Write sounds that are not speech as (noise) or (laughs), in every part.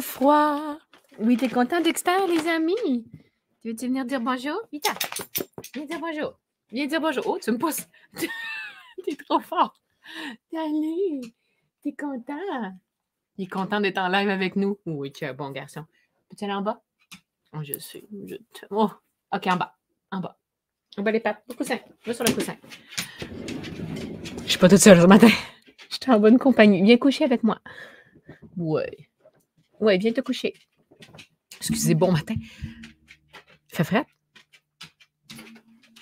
froid. Oui, t'es content, Dexter, les amis? Tu veux-tu venir dire bonjour? Vita, viens dire bonjour. Viens dire bonjour. Oh, tu me pousses. (laughs) t'es trop fort. Allez, t'es content. Il est content d'être en live avec nous. Oui, tu es un bon garçon. Peux-tu aller en bas? Oh, je sais. Je te... Oh, OK, en bas. En bas. En bas les papes. Le coussin. Va sur le coussin. Je suis pas toute seule ce matin. (laughs) Je suis en bonne compagnie. Viens coucher avec moi. Oui. Ouais, viens te coucher. Excusez, bon matin. Il fait frais?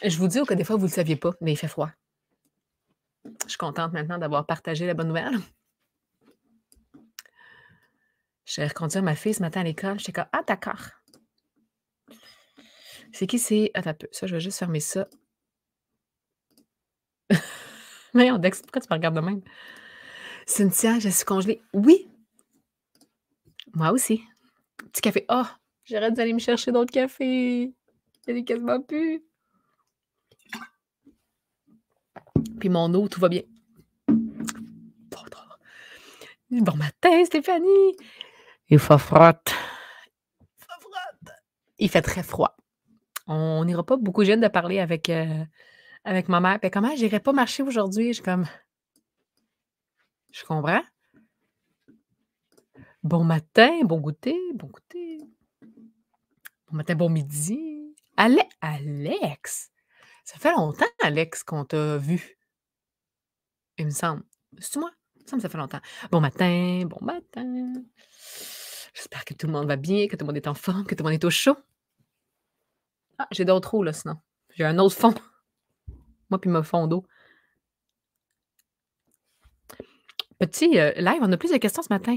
Je vous dis que des fois, vous ne le saviez pas, mais il fait froid. Je suis contente maintenant d'avoir partagé la bonne nouvelle. Je vais reconduire ma fille ce matin à l'école. J'étais comme, ah, d'accord. C'est qui c'est? Ah, peu. Ça, je vais juste fermer ça. mais (laughs) on Dex, pourquoi tu me regardes de même? Cynthia, je suis congelée. Oui, moi aussi. Petit café. Oh, j'arrête d'aller me chercher d'autres cafés. Il y quasiment plus. Puis mon eau, tout va bien. Bon matin, Stéphanie. Il fait froid. Il fait Il fait très froid. On n'ira pas beaucoup jeune de parler avec, euh, avec ma mère. Puis ben, comment j'irai pas marcher aujourd'hui? Je comme. Je comprends. Bon matin, bon goûter, bon goûter. Bon matin, bon midi. Alex, ça fait longtemps, Alex, qu'on t'a vu. Il me semble. C'est moi? Il me semble que ça fait longtemps. Bon matin, bon matin. J'espère que tout le monde va bien, que tout le monde est en forme, que tout le monde est au chaud. Ah, j'ai d'autres trous, là, sinon. J'ai un autre fond. (laughs) Moi, puis mon fond d'eau. Petit euh, live, on a plus de questions ce matin.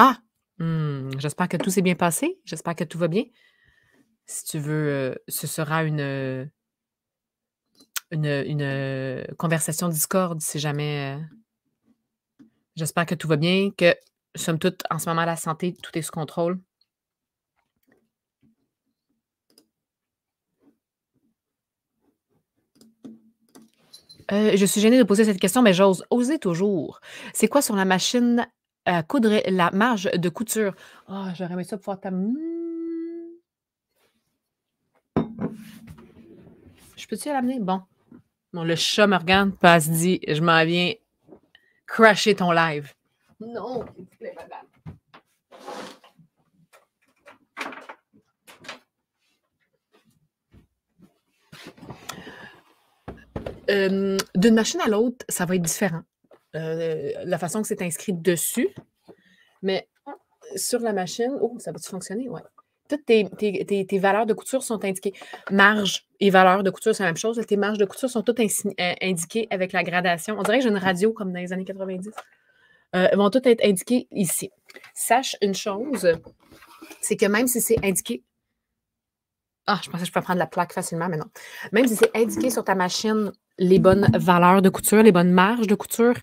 Ah! Hmm, j'espère que tout s'est bien passé. J'espère que tout va bien. Si tu veux, euh, ce sera une, une, conversation Discord si jamais. Euh, j'espère que tout va bien, que sommes toutes en ce moment, la santé, tout est sous contrôle. Euh, je suis gênée de poser cette question, mais j'ose oser toujours. C'est quoi sur la machine euh, coudre la marge de couture. Ah, oh, j'aurais aimé ça pouvoir ta... Je peux-tu l'amener? Bon. le chat me passe, dit, je m'en viens crasher ton live. Non, s'il te plaît, madame. Euh, d'une machine à l'autre, ça va être différent. Euh, la façon que c'est inscrit dessus. Mais sur la machine, oh, ça va-tu fonctionner? Oui. Toutes tes, valeurs de couture sont indiquées. Marge et valeur de couture, c'est la même chose. Tes marges de couture sont toutes euh, indiquées avec la gradation. On dirait que j'ai une radio comme dans les années 90. Euh, elles vont toutes être indiquées ici. Sache une chose, c'est que même si c'est indiqué ah, je pensais que je peux prendre la plaque facilement, mais non. Même si c'est indiqué sur ta machine les bonnes valeurs de couture, les bonnes marges de couture,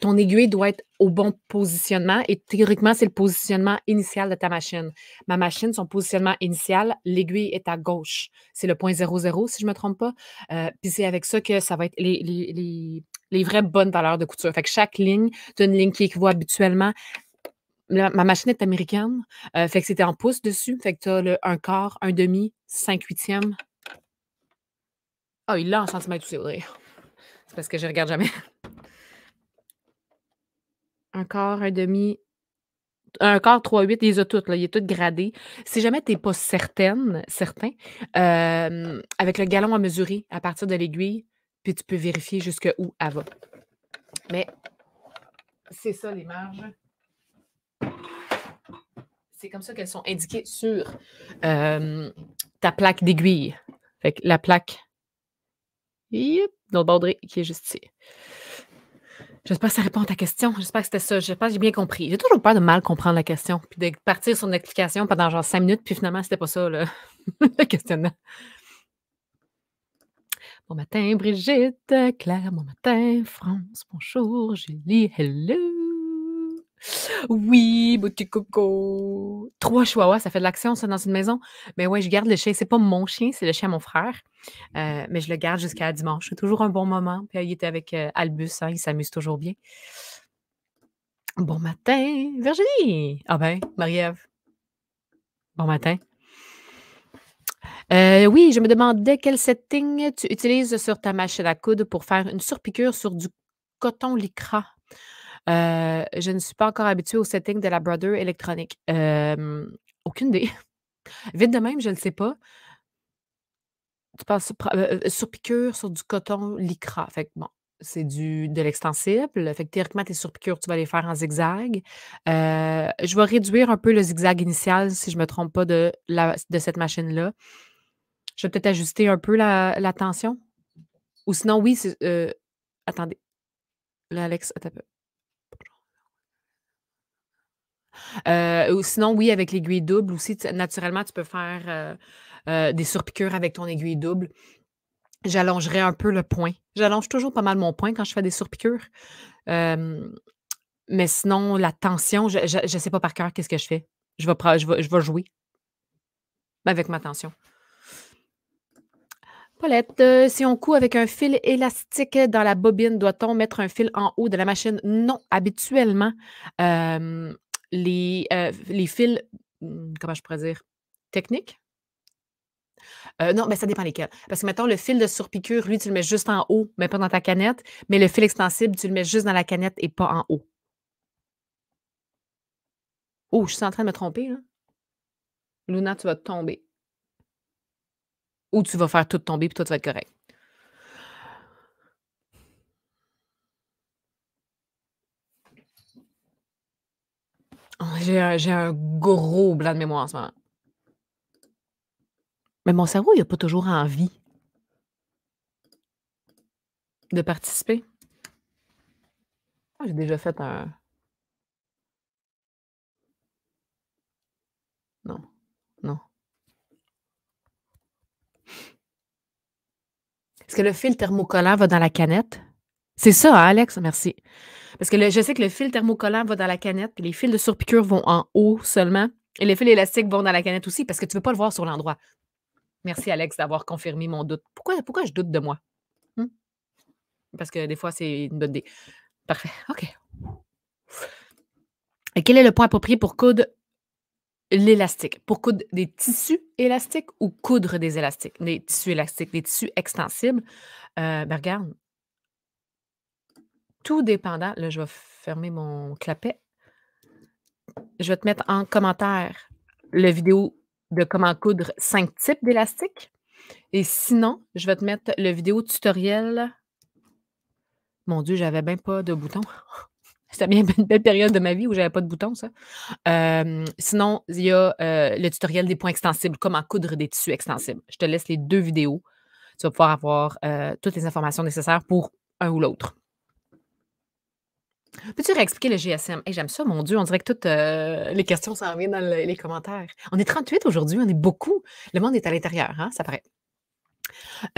ton aiguille doit être au bon positionnement et théoriquement, c'est le positionnement initial de ta machine. Ma machine, son positionnement initial, l'aiguille est à gauche. C'est le point 00, si je ne me trompe pas. Euh, puis c'est avec ça que ça va être les, les, vraies bonnes valeurs de couture. Fait que chaque ligne, tu une ligne qui équivaut habituellement ma machine est américaine. Euh, fait que c'était en pouces dessus. Fait que tu as le 1 quart, un demi, 5 huitièmes. Ah, il l'a en centimètres aussi, Audrey. C'est parce que je regarde jamais. Un quart, un demi, un quart, 3, 8, il les a toutes, il est tout gradé. Si jamais tu n'es pas certaine, certain, euh, avec le galon à mesurer à partir de l'aiguille, puis tu peux vérifier jusqu'où elle va. Mais c'est ça les marges c'est comme ça qu'elles sont indiquées sur euh, ta plaque d'aiguille. Fait la plaque yep, dans qui est juste ici. J'espère que ça répond à ta question. J'espère que c'était ça. J'espère que j'ai bien compris. J'ai toujours peur de mal comprendre la question, puis de partir sur une explication pendant genre cinq minutes, puis finalement, c'était pas ça le, (laughs) le questionnement. Bon matin, Brigitte, Claire, bon matin, France, bonjour, Julie, hello. Oui, boutique coco. Trois chihuahuas, ça fait de l'action, ça, dans une maison. Mais ouais, je garde le chien. C'est pas mon chien, c'est le chien de mon frère. Euh, mais je le garde jusqu'à dimanche. C'est toujours un bon moment. Puis euh, il était avec euh, Albus, hein, il s'amuse toujours bien. Bon matin, Virginie. Ah ben, Marie-Ève. Bon matin. oui, je me demandais quel setting tu utilises sur ta machine à coudre pour faire une surpiqûre sur du coton licra. Euh, je ne suis pas encore habituée au setting de la Brother électronique. aucune idée. (laughs) Vite de même, je ne sais pas. Tu passes euh, euh, sur, piqûre, sur du coton lycra. Fait bon, c'est de l'extensible. Fait théoriquement, tes surpiqûres, tu vas les faire en zigzag. je vais réduire un peu le zigzag initial, si je ne me trompe pas, de, de cette machine-là. Je vais peut-être ajuster un peu la, la tension. Ou sinon, oui, attendez. Là, Alex, attends un peu. Euh, sinon, oui, avec l'aiguille double aussi, naturellement, tu peux faire euh, euh, des surpiqûres avec ton aiguille double. J'allongerai un peu le point. J'allonge toujours pas mal mon point quand je fais des surpiqûres. mais sinon, la tension, je ne sais pas par cœur qu'est-ce que je fais. Je vais, je jouer avec ma tension. Paulette, si on coud avec un fil élastique dans la bobine, doit-on mettre un fil en haut de la machine? Non, habituellement, les, euh, les fils, hmm, comment je pourrais dire, techniques. Euh, non, mais ben, ça dépend lesquels. Parce que, maintenant le fil de surpiqûre, lui, tu le mets juste en haut, mais pas dans ta canette. Mais le fil extensible, tu le mets juste dans la canette et pas en haut. Oh, je suis en train de me tromper. Là. Luna, tu vas tomber. Ou tu vas faire tout tomber, puis toi, tu vas être correct. J'ai un, gros blanc de mémoire en ce moment. Mais mon cerveau, il n'a pas toujours envie de participer. Ah, j'ai déjà fait un. Non. Non. Est-ce que le fil thermocollant va dans la canette? C'est ça, hein, Alex, merci. Parce que je sais que le fil thermocollant va dans la canette, que les fils de surpiqûre vont en haut seulement, et les fils élastiques vont dans la canette aussi, parce que tu ne veux pas le voir sur l'endroit. Merci, Alex, d'avoir confirmé mon doute. Pourquoi, pourquoi je doute de moi? Hmm? Parce que des fois, c'est une bonne idée. Parfait. OK. Et quel est le point approprié pour coudre l'élastique? Pour coudre des tissus élastiques ou coudre des élastiques? Des tissus élastiques, des tissus extensibles. Euh, ben, regarde, tout dépendant. Là, je vais fermer mon clapet. Je vais te mettre en commentaire la vidéo de comment coudre cinq types d'élastiques. Et sinon, je vais te mettre le vidéo tutoriel. Mon Dieu, j'avais bien pas de bouton. (laughs) C'était bien une belle période de ma vie où j'avais pas de bouton, ça. Euh, sinon, il y a euh, le tutoriel des points extensibles, comment coudre des tissus extensibles. Je te laisse les deux vidéos. Tu vas pouvoir avoir euh, toutes les informations nécessaires pour un ou l'autre. Peux-tu réexpliquer le GSM? Et J'aime ça, mon Dieu. On dirait que toutes euh, les questions s'en viennent dans les commentaires. On est 38 aujourd'hui, on est beaucoup. Le monde est à l'intérieur, hein, ça paraît.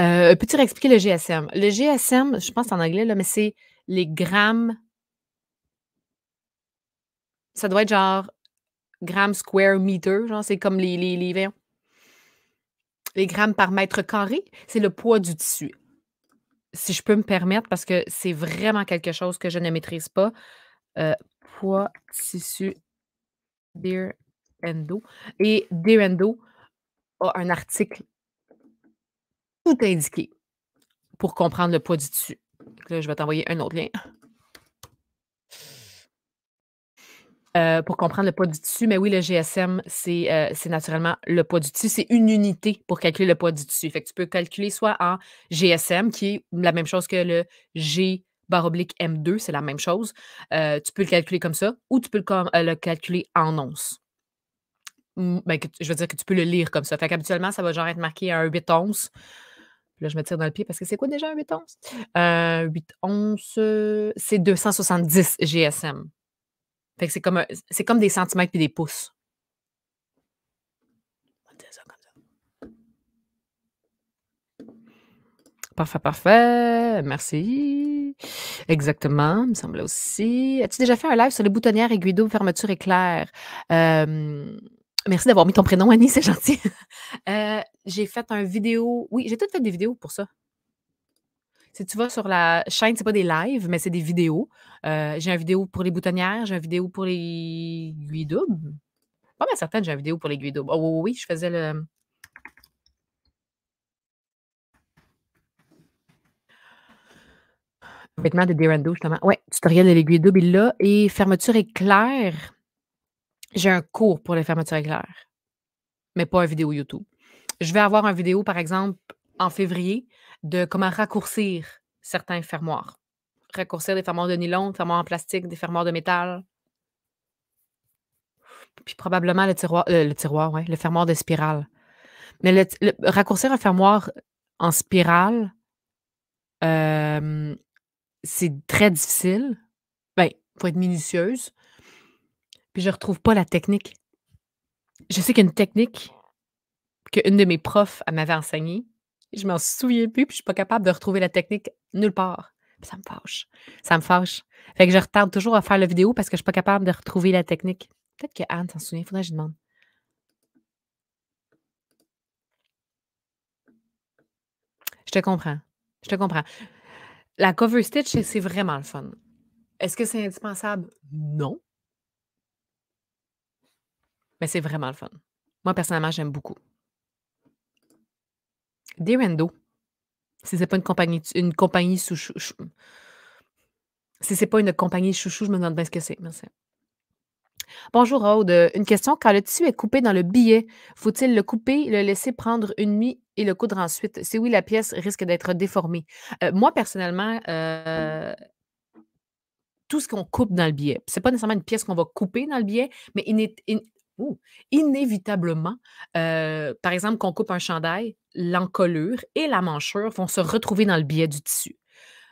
Euh, peux-tu réexpliquer le GSM? Le GSM, je pense en anglais, mais c'est les grammes. Ça doit être genre grammes square meter, genre c'est comme les, les, les, les grammes par mètre carré, c'est le poids du tissu si je peux me permettre, parce que c'est vraiment quelque chose que je ne maîtrise pas, euh, poids, tissu, Dear Endo. Et Dear Endo a un article tout indiqué pour comprendre le poids du tissu. là, je vais t'envoyer un autre lien. Euh, pour comprendre le poids du tissu, mais oui, le GSM, euh, c'est naturellement le poids du tissu. C'est une unité pour calculer le poids du tissu. Fait que tu peux calculer soit en GSM, qui est la même chose que le G barre oblique M2, c'est la même chose. Euh, tu peux le calculer comme ça, ou tu peux le, le calculer en once. Mm, ben, je veux dire que tu peux le lire comme ça. Fait qu'habituellement, ça va genre être marqué à un 8 onces. Là, je me tire dans le pied parce que c'est quoi déjà un 8 onces? 8 onces, c'est 270 GSM c'est comme, c'est comme des centimètres puis des pouces. Parfait, parfait. Merci. Exactement, me semble aussi. As-tu déjà fait un live sur les boutonnières et fermeture éclair? Euh, merci d'avoir mis ton prénom, Annie, c'est gentil. (laughs) Euh, j'ai fait un vidéo. Oui, j'ai toutes fait des vidéos pour ça. Si tu vas sur la chaîne, c'est pas des lives, mais c'est des vidéos. Euh, j'ai une vidéo pour les boutonnières, j'ai une vidéo pour les aiguilles doubles. Pas mal certaines, j'ai une vidéo pour les aiguilles doubles. Oh oui, je faisais le. Vêtements de Derando, justement. Oui, tutoriel de l'aiguille double, il l'a. Et fermeture éclair, j'ai un cours pour les fermetures éclair, mais pas une vidéo YouTube. Je vais avoir une vidéo, par exemple, en février de comment raccourcir certains fermoirs. Raccourcir des fermoirs de nylon, des fermoirs en plastique, des fermoirs de métal. Puis probablement le tiroir, euh, le tiroir, ouais, le fermoir de spirale. Mais raccourcir un fermoir en spirale, euh, c'est très difficile. Ben, il faut être minutieuse. Puis je ne retrouve pas la technique. Je sais qu'une technique qu'une de mes profs m'avait enseignée, je m'en souviens plus, puis je suis pas capable de retrouver la technique nulle part. ça me fâche. Ça me fâche. Fait que je retarde toujours à faire la vidéo parce que je suis pas capable de retrouver la technique. Peut-être que Anne s'en souvient, il faudrait que je demande. Je te comprends. Je te comprends. La cover stitch, c'est vraiment le fun. Est-ce que c'est indispensable? Non. Mais c'est vraiment le fun. Moi, personnellement, j'aime beaucoup. Des windows Si c'est pas une compagnie, une compagnie Si c'est pas une compagnie chouchou, je me demande bien ce que c'est. Merci. Bonjour Aude. Une question. Quand le tissu est coupé dans le billet, faut-il le couper, le laisser prendre une nuit et le coudre ensuite? Si oui, la pièce risque d'être déformée. Euh, moi, personnellement, euh, tout ce qu'on coupe dans le billet, c'est pas nécessairement une pièce qu'on va couper dans le billet, mais il, est, inévitablement, euh, par exemple, qu'on coupe un chandail, l'encolure et la manchure vont se retrouver dans le biais du tissu.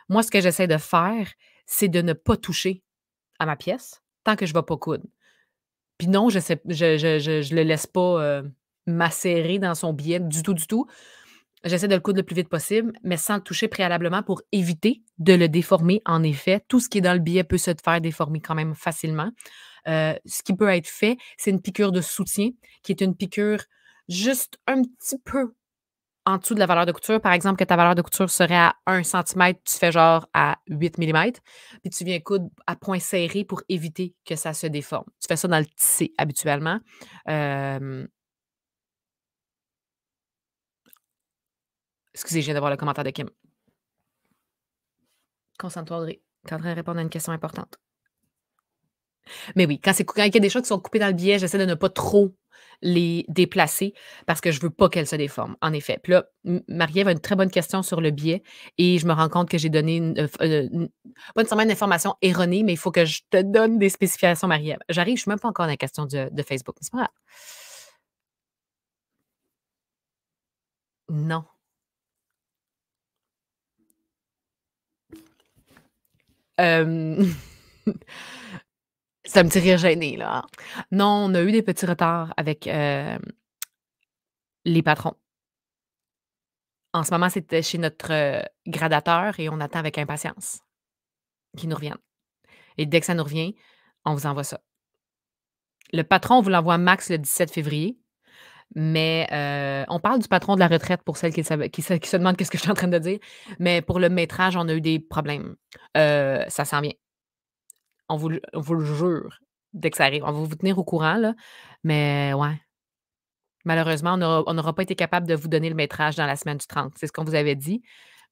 Moi, ce que j'essaie de faire, c'est de ne pas toucher à ma pièce tant que je ne vais pas coudre. Puis non, je ne le laisse pas euh, macérer dans son biais du tout, du tout. J'essaie de le coudre le plus vite possible, mais sans le toucher préalablement pour éviter de le déformer. En effet, tout ce qui est dans le biais peut se faire déformer quand même facilement. Euh, ce qui peut être fait, c'est une piqûre de soutien, qui est une piqûre juste un petit peu en dessous de la valeur de couture. Par exemple, que ta valeur de couture serait à 1 cm, tu fais genre à 8 mm, puis tu viens coudre à point serré pour éviter que ça se déforme. Tu fais ça dans le tissé habituellement. Euh, excusez, je viens d'avoir le commentaire de Kim. Concentre-toi, Audrey. Tu es en train de répondre à une question importante. Mais oui, quand, il y a des choses qui sont coupées dans le biais, j'essaie de ne pas trop les déplacer parce que je veux pas qu'elles se déforment, en effet. Puis là, Marie-Ève a une très bonne question sur le biais et je me rends compte que j'ai donné, une, bonne euh, euh, semaine pas information erronée, mais il faut que je te donne des spécifications, Marie-Ève. J'arrive, je suis même pas encore dans la question de, Facebook, mais c'est pas Non. Euh... (laughs) Ça me tire gêné, là. Hein. Non, on a eu des petits retards avec euh, les patrons. En ce moment, c'était chez notre euh, gradateur et on attend avec impatience qu'ils nous reviennent. Et dès que ça nous revient, on vous envoie ça. Le patron vous l'envoie max le 17 février, mais euh, on parle du patron de la retraite pour celles qui, se demandent qu'est-ce que je suis en train de dire. Mais pour le métrage, on a eu des problèmes. ça s'en vient. On vous, le jure dès que ça arrive. On va vous tenir au courant, là. Mais ouais. Malheureusement, on n'aura pas été capable de vous donner le métrage dans la semaine du 30. C'est ce qu'on vous avait dit.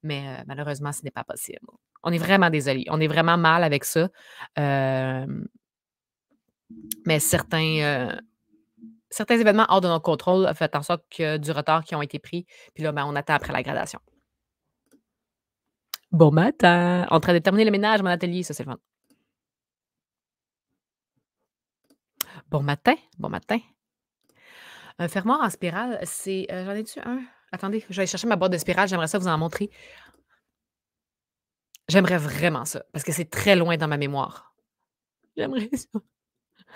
Mais euh, malheureusement, ce n'est pas possible. On est vraiment désolé. On est vraiment mal avec ça. mais euh, certains, événements hors de notre contrôle ont fait en sorte que du retard qui ont été pris. Puis là, ben, on attend après la gradation. Bon matin! En train de terminer le ménage, mon atelier, ça c'est le Bon matin, bon matin. Un fermoir en spirale, c'est. Euh, j'en ai-tu un? Attendez, je vais aller chercher ma boîte de spirale, j'aimerais ça vous en montrer. J'aimerais vraiment ça, parce que c'est très loin dans ma mémoire. J'aimerais ça. (laughs)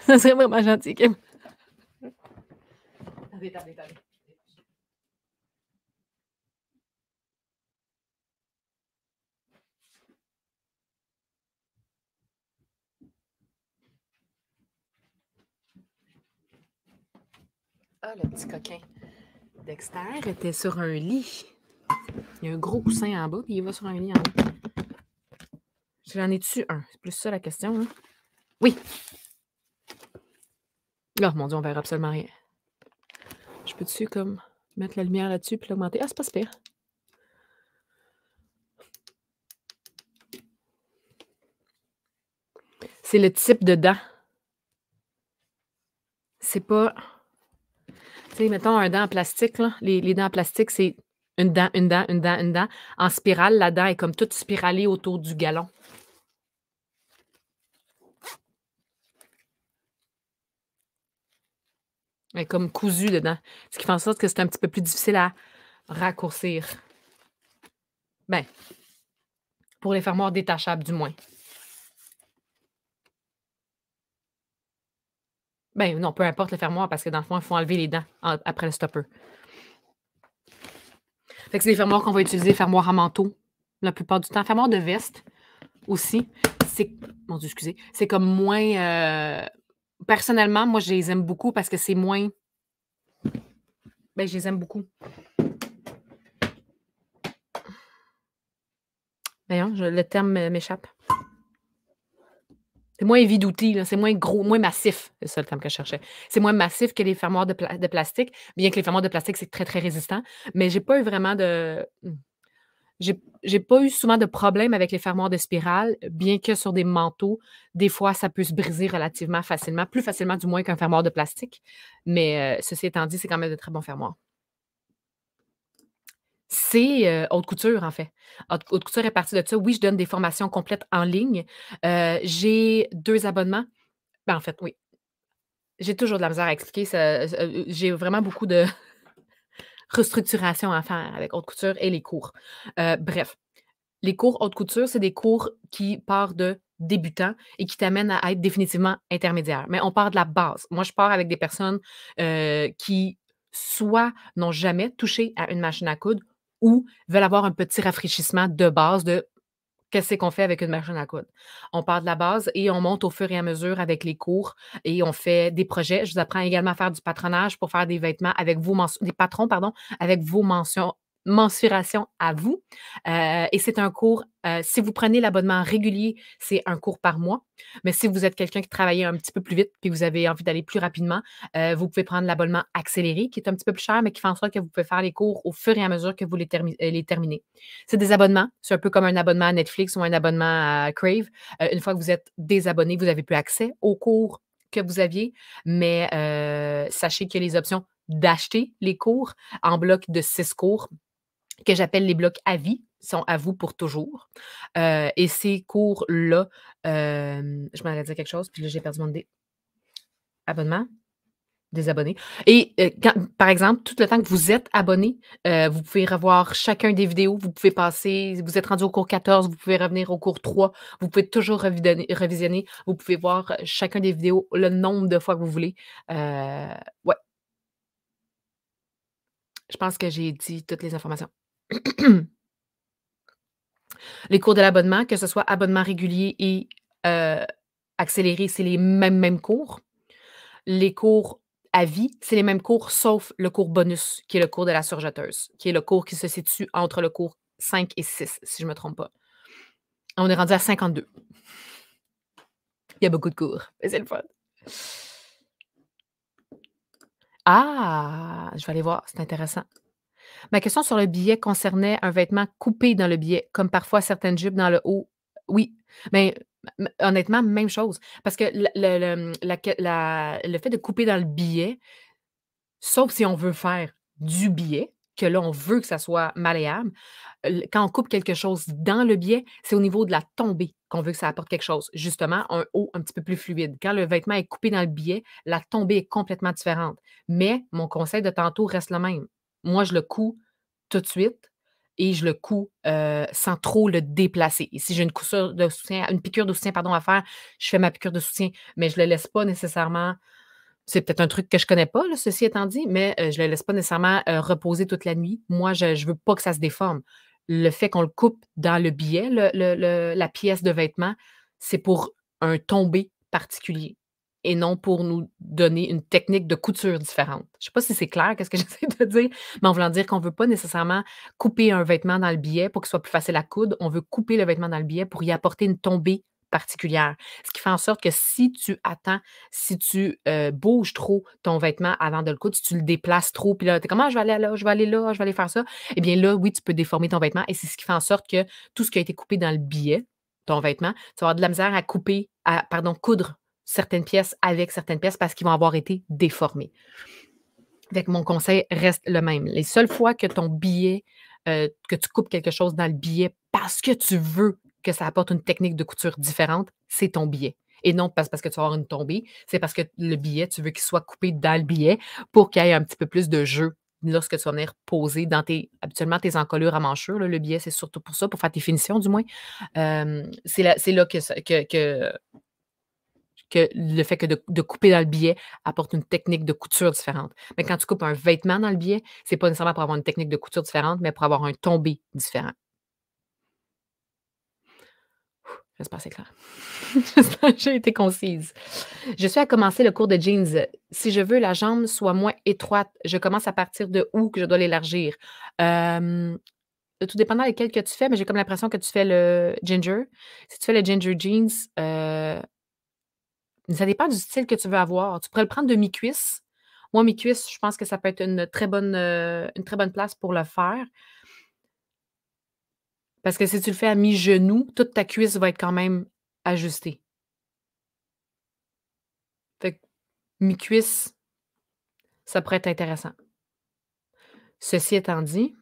Ça serait vraiment gentil, Ah, le petit coquin. Dexter était sur un lit. Il y a un gros coussin en bas, puis il va sur un lit en haut. J'en ai-tu un? C'est plus ça la question. Hein? Oui. Là, oh, mon Dieu, on verra absolument rien. Je peux-tu comme mettre la lumière là-dessus puis l'augmenter? Ah, c'est pas super. C'est le type de dent. C'est pas. Tu sais, mettons un dent en plastique, Les, dents en plastique, c'est une dent, une dent, une dent, une dent. En spirale, la dent est comme toute spiralée autour du galon. Elle est comme cousue dedans. Ce qui fait en sorte que c'est un petit peu plus difficile à raccourcir. Bien, pour les fermoirs détachables, du moins. Ben non, peu importe le fermoir, parce que dans le fond, il faut enlever les dents après le stopper. c'est des fermoirs qu'on va utiliser, fermoirs à manteau, la plupart du temps. Fermoir de veste aussi. C'est. Mon Dieu, excusez. C'est comme moins. Euh, personnellement, moi, je les aime beaucoup parce que c'est moins. Ben, je les aime beaucoup. Voyons, le terme m'échappe. C'est moins d'outils, c'est moins gros, moins massif, c'est ça le terme que je cherchais. C'est moins massif que les fermoirs de, plastique, bien que les fermoirs de plastique, c'est très, très résistant. Mais j'ai pas eu vraiment de. Hmm, j'ai pas eu souvent de problème avec les fermoirs de spirale, bien que sur des manteaux, des fois, ça peut se briser relativement facilement, plus facilement du moins qu'un fermoir de plastique. Mais euh, ceci étant dit, c'est quand même de très bons fermoirs c'est Haute Couture, en fait. Haute, Couture est partie de ça. Oui, je donne des formations complètes en ligne. j'ai deux abonnements. Ben, en fait, oui. J'ai toujours de la misère à expliquer. j'ai vraiment beaucoup de (laughs) restructuration à faire avec Haute Couture et les cours. bref, les cours Haute Couture, c'est des cours qui partent de débutants et qui t'amènent à être définitivement intermédiaire. Mais on part de la base. Moi, je pars avec des personnes qui soit n'ont jamais touché à une machine à coudre ou veulent avoir un petit rafraîchissement de base de qu'est-ce qu'on fait avec une machine à coudre. On part de la base et on monte au fur et à mesure avec les cours et on fait des projets. Je vous apprends également à faire du patronage pour faire des vêtements avec vos mentions, des patrons, pardon, avec vos mentions mensuration à vous. Euh, et c'est un cours, euh, si vous prenez l'abonnement régulier, c'est un cours par mois. Mais si vous êtes quelqu'un qui travaille un petit peu plus vite et que vous avez envie d'aller plus rapidement, euh, vous pouvez prendre l'abonnement accéléré qui est un petit peu plus cher, mais qui fait en sorte que vous pouvez faire les cours au fur et à mesure que vous les, terminez. C'est des abonnements. C'est un peu comme un abonnement à Netflix ou un abonnement à Crave. une fois que vous êtes désabonné, vous n'avez plus accès aux cours que vous aviez, mais sachez qu'il y a les options d'acheter les cours en bloc de six cours que j'appelle les blocs à vie, sont à vous pour toujours. Euh, et ces cours-là, euh, je m'en dire quelque chose, puis là, j'ai perdu mon Abonnement? des Et euh, par exemple, tout le temps que vous êtes abonné, vous pouvez revoir chacun des vidéos, vous pouvez passer, vous êtes rendu au cours 14, vous pouvez revenir au cours 3, vous pouvez toujours revisionner, vous pouvez voir chacun des vidéos le nombre de fois que vous voulez. ouais. Je pense que j'ai dit toutes les informations les cours de l'abonnement, que ce soit abonnement régulier et euh, accéléré, c'est les mêmes, mêmes cours. Les cours à vie, c'est les mêmes cours, sauf le cours bonus, qui est le cours de la surjeteuse, qui est le cours qui se situe entre le cours 5 et 6, si je ne me trompe pas. On est rendu à 52. Il y a beaucoup de cours, mais c'est le fun. Ah, je vais aller voir, c'est intéressant. Ma question sur le billet concernait un vêtement coupé dans le billet, comme parfois certaines jupes dans le haut. Oui, mais honnêtement, même chose. Parce que hum, le, fait de couper dans le billet, sauf si on veut faire du billet, que là, on veut que ça soit malléable. Quand on coupe quelque chose dans le biais, c'est au niveau de la tombée qu'on veut que ça apporte quelque chose. Justement, un haut un petit peu plus fluide. Quand le vêtement est coupé dans le biais, la tombée est complètement différente. Mais mon conseil de tantôt reste le même. Moi, je le couds tout de suite et je le couds sans trop le déplacer. si j'ai une de soutien, une piqûre de soutien pardon, à faire, je fais ma piqûre de soutien, mais je ne le laisse pas nécessairement. C'est peut-être un truc que je ne connais pas, ceci étant dit, mais je ne le laisse pas nécessairement reposer toute la nuit. Moi, je ne veux pas que ça se déforme. Le fait qu'on le coupe dans le biais, la pièce de vêtement, c'est pour un tombé particulier et non pour nous donner une technique de couture différente. Je ne sais pas si c'est clair, qu'est-ce que (laughs) j'essaie de dire, mais en voulant dire qu'on ne veut pas nécessairement couper un vêtement dans le billet pour qu'il soit plus facile à coudre, on veut couper le vêtement dans le billet pour y apporter une tombée particulière. Ce qui fait en sorte que si tu attends, si tu euh, bouges trop ton vêtement avant de le coudre, si tu le déplaces trop, puis là, tu es comme «Ah, je vais aller là, je vais aller là, je vais aller faire ça, eh bien là, oui, tu peux déformer ton vêtement et c'est ce qui fait en sorte que tout ce qui a été coupé dans le billet, ton vêtement, tu vas avoir de la misère à couper, à, pardon, coudre certaines pièces avec certaines pièces parce qu'ils vont avoir été déformés. Avec mon conseil reste le même. Les seules fois que ton billet, euh, que tu coupes quelque chose dans le billet parce que tu veux que ça apporte une technique de couture différente, c'est ton billet. Et non parce, parce que tu vas avoir une tombée, c'est parce que le billet, tu veux qu'il soit coupé dans le billet pour qu'il y ait un petit peu plus de jeu lorsque tu vas venir poser dans tes, habituellement, tes encolures à manchure. le billet, c'est surtout pour ça, pour faire tes finitions, du moins. Euh, c'est là, là que, que le fait que de, couper dans le biais apporte une technique de couture différente. Mais quand tu coupes un vêtement dans le biais, c'est pas nécessairement pour avoir une technique de couture différente, mais pour avoir un tombé différent. J'espère que c'est clair. (laughs) j'ai été concise. Je suis à commencer le cours de jeans. Si je veux la jambe soit moins étroite, je commence à partir de où que je dois l'élargir? tout dépendant quel que tu fais, mais j'ai comme l'impression que tu fais le ginger. Si tu fais le ginger jeans, euh, ça dépend du style que tu veux avoir. Tu pourrais le prendre de mi-cuisse. Moi, mi-cuisse, je pense que ça peut être une très bonne, euh, une très bonne place pour le faire. Parce que si tu le fais à mi-genou, toute ta cuisse va être quand même ajustée. Fait que mi-cuisse, ça pourrait être intéressant. Ceci étant dit,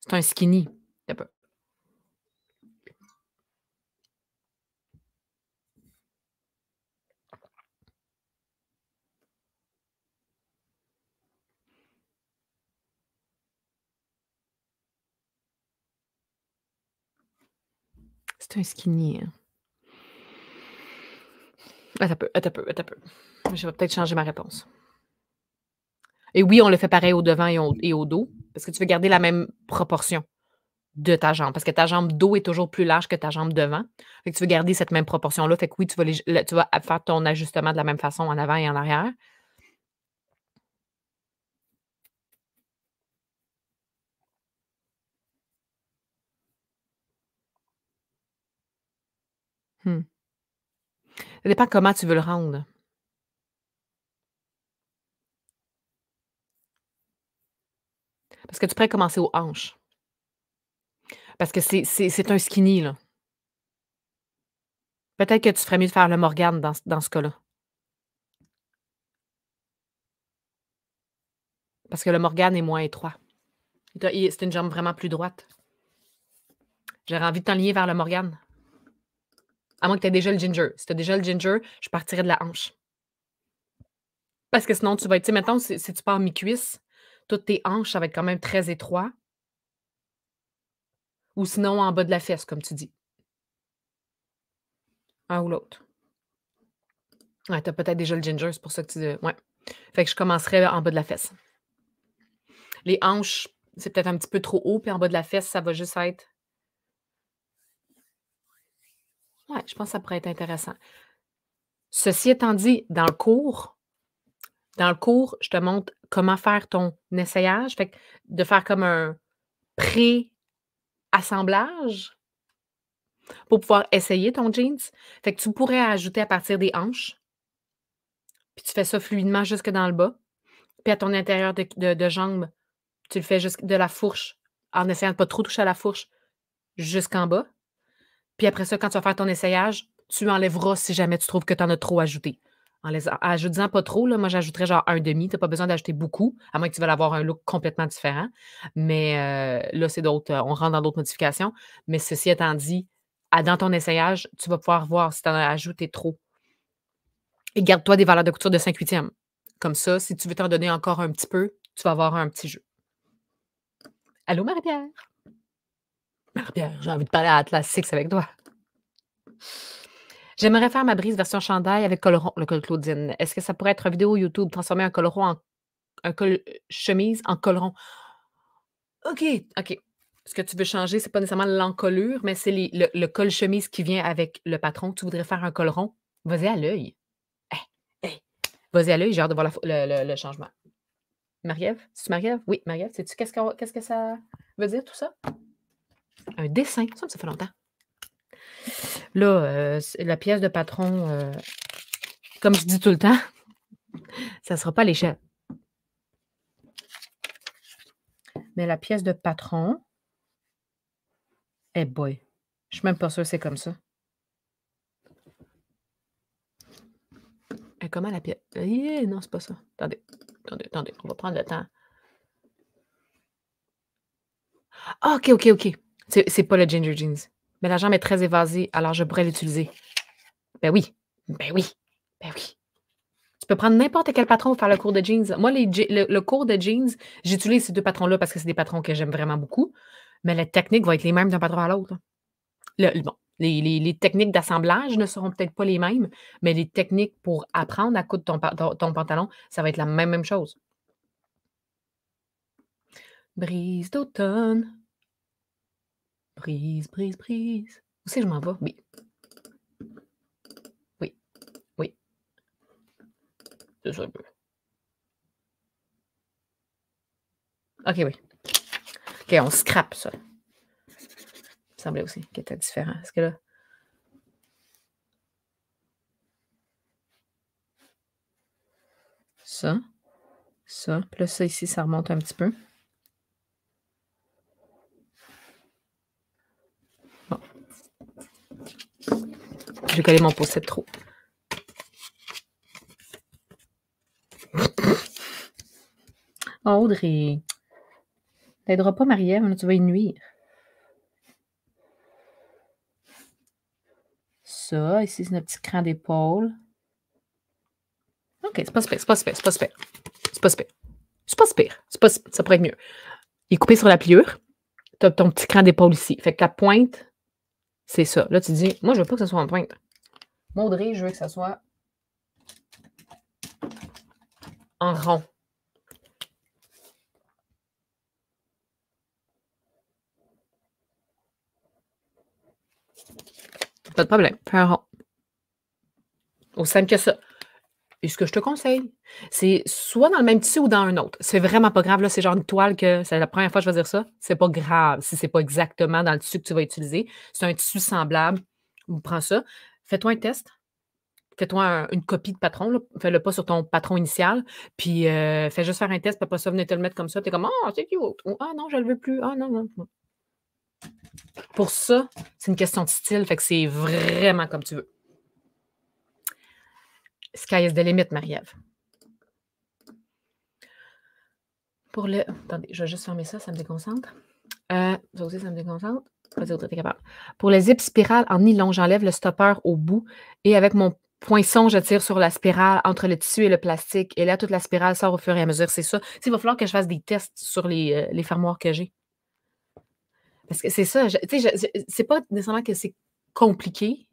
c'est un skinny. C'est un skinny. Hein. Attends peu, attends peu, attends peu. Je vais peut-être changer ma réponse. Et oui, on le fait pareil au devant et au, dos, parce que tu veux garder la même proportion de ta jambe, parce que ta jambe dos est toujours plus large que ta jambe devant. Et tu veux garder cette même proportion-là. Fait que oui, tu tu vas faire ton ajustement de la même façon en avant et en arrière, Ça dépend comment tu veux le rendre. Parce que tu pourrais commencer aux hanches. Parce que c'est un skinny, là. Peut-être que tu ferais mieux de faire le Morgane dans, dans ce cas-là. Parce que le Morgane est moins étroit. C'est une jambe vraiment plus droite. J'aurais envie de t'enligner vers le Morgane. À moins que tu aies déjà le ginger. Si tu as déjà le ginger, je partirais de la hanche. Parce que sinon, tu vas être, tu sais, mettons, si, tu pars mi-cuisse, toutes tes hanches, ça va être quand même très étroit. Ou sinon, en bas de la fesse, comme tu dis. Un ou l'autre. Ouais, tu as peut-être déjà le ginger, c'est pour ça que tu. Ouais. Fait que je commencerai en bas de la fesse. Les hanches, c'est peut-être un petit peu trop haut, puis en bas de la fesse, ça va juste être Oui, je pense que ça pourrait être intéressant. Ceci étant dit, dans le cours, dans le cours, je te montre comment faire ton essayage. Fait de faire comme un pré-assemblage pour pouvoir essayer ton jeans. Fait que tu pourrais ajouter à partir des hanches. Puis tu fais ça fluidement jusque dans le bas. Puis à ton intérieur de, jambe, tu le fais jusque de la fourche, en essayant de pas trop toucher à la fourche, jusqu'en bas. Puis après ça, quand tu vas faire ton essayage, tu enlèveras si jamais tu trouves que tu en as trop ajouté. En les ajoutant pas trop, là, moi j'ajouterais genre un demi. Tu n'as pas besoin d'ajouter beaucoup, à moins que tu veuilles avoir un look complètement différent. Mais euh, là, c'est d'autres. Euh, on rentre dans d'autres modifications. Mais ceci étant dit, dans ton essayage, tu vas pouvoir voir si tu en as ajouté trop. Et garde-toi des valeurs de couture de 5 8e. Comme ça, si tu veux t'en donner encore un petit peu, tu vas avoir un petit jeu. Allô, Marie-Pierre? Euh, j'ai envie de parler à Atlas 6 avec toi. J'aimerais faire ma brise version chandail avec coloron, le col Claudine. Est-ce que ça pourrait être une vidéo YouTube, transformer un coloron en col chemise en coloron? OK, OK. Ce que tu veux changer, c'est pas nécessairement l'encolure, mais c'est le, col chemise qui vient avec le patron. Tu voudrais faire un rond? Vas-y à l'œil. Eh, eh. Vas-y à l'œil, j'ai hâte de voir le, changement. Marie-Ève? C'est Marie-Ève? Oui, Marie-Ève, sais-tu ce qu'est-ce que ça veut dire tout ça? un dessin. Ça, ça fait longtemps. Là, euh, la pièce de patron, euh, comme je dis tout le temps, (laughs) ça ne sera pas l'échelle. Mais la pièce de patron, eh boy, je ne suis même pas sûre que c'est comme ça. Et comment la pièce? Non, eh, non, c'est pas ça. Attendez, attendez, attendez, on va prendre le temps. Ah, ok, ok, ok. C'est pas le Ginger Jeans. Mais la jambe est très évasée, alors je pourrais l'utiliser. Ben oui. Ben oui. Ben oui. Tu peux prendre n'importe quel patron pour faire le cours de jeans. Moi, le, cours de jeans, j'utilise ces deux patrons-là parce que c'est des patrons que j'aime vraiment beaucoup. Mais la technique va être les mêmes d'un patron à l'autre. les, techniques d'assemblage ne seront peut-être pas les mêmes, mais les techniques pour apprendre à coudre ton, ton, pantalon, ça va être la même chose. Brise d'automne, Brise, brise, brise. Où si je m'en vais? Oui. Oui. Oui. C'est ça. OK, oui. OK, on scrape ça. Il semblait aussi qu'il était différent. Est-ce que là. Ça. Ça. Puis là, ça ici, ça remonte un petit peu. Je coller mon c'est trop. (coughs) Audrey, t'aideras pas Marie-Ève, tu vas y nuire. Ça, ici, c'est notre petit cran d'épaule. OK, c'est pas super, c'est pas super, c'est pas super. C'est pas super. C'est pas super. C'est pas Ça pourrait être mieux. Il est coupé sur la pliure. T'as ton petit cran d'épaule ici. Fait que la pointe c'est ça. Là, tu dis, moi, je veux pas que ce soit en pointe. Maudry, je veux que ce soit en rond. Pas de problème. Fais un rond. Aussi simple que ça. Et ce que je te conseille, c'est soit dans le même tissu ou dans un autre. C'est vraiment pas grave. Là, c'est genre une toile que c'est la première fois que je vais dire ça. C'est pas grave si c'est pas exactement dans le tissu que tu vas utiliser. C'est un tissu semblable. Prends ça. Fais-toi un test. Fais-toi une copie de patron. Fais-le pas sur ton patron initial. Puis euh, fais juste faire un test. Puis ça, venez te le mettre comme ça. Tu es comme «Ah, oh, c'est qui Ou, ah non, je le veux plus. Ah non, non. Pour ça, c'est une question de style. Fait que c'est vraiment comme tu veux. Sky is the limit, Marie-Ève. Pour le. Attendez, je vais juste fermer ça, ça me déconcentre. Euh, ça aussi, ça me déconcentre. capable. Pour les zip spirales en nylon, j'enlève le stopper au bout et avec mon poinçon, je tire sur la spirale entre le tissu et le plastique. Et là, toute la spirale sort au fur et à mesure. C'est ça. Il va falloir que je fasse des tests sur les, euh, fermoirs que j'ai. Parce que c'est ça. Tu sais, c'est pas nécessairement que c'est compliqué,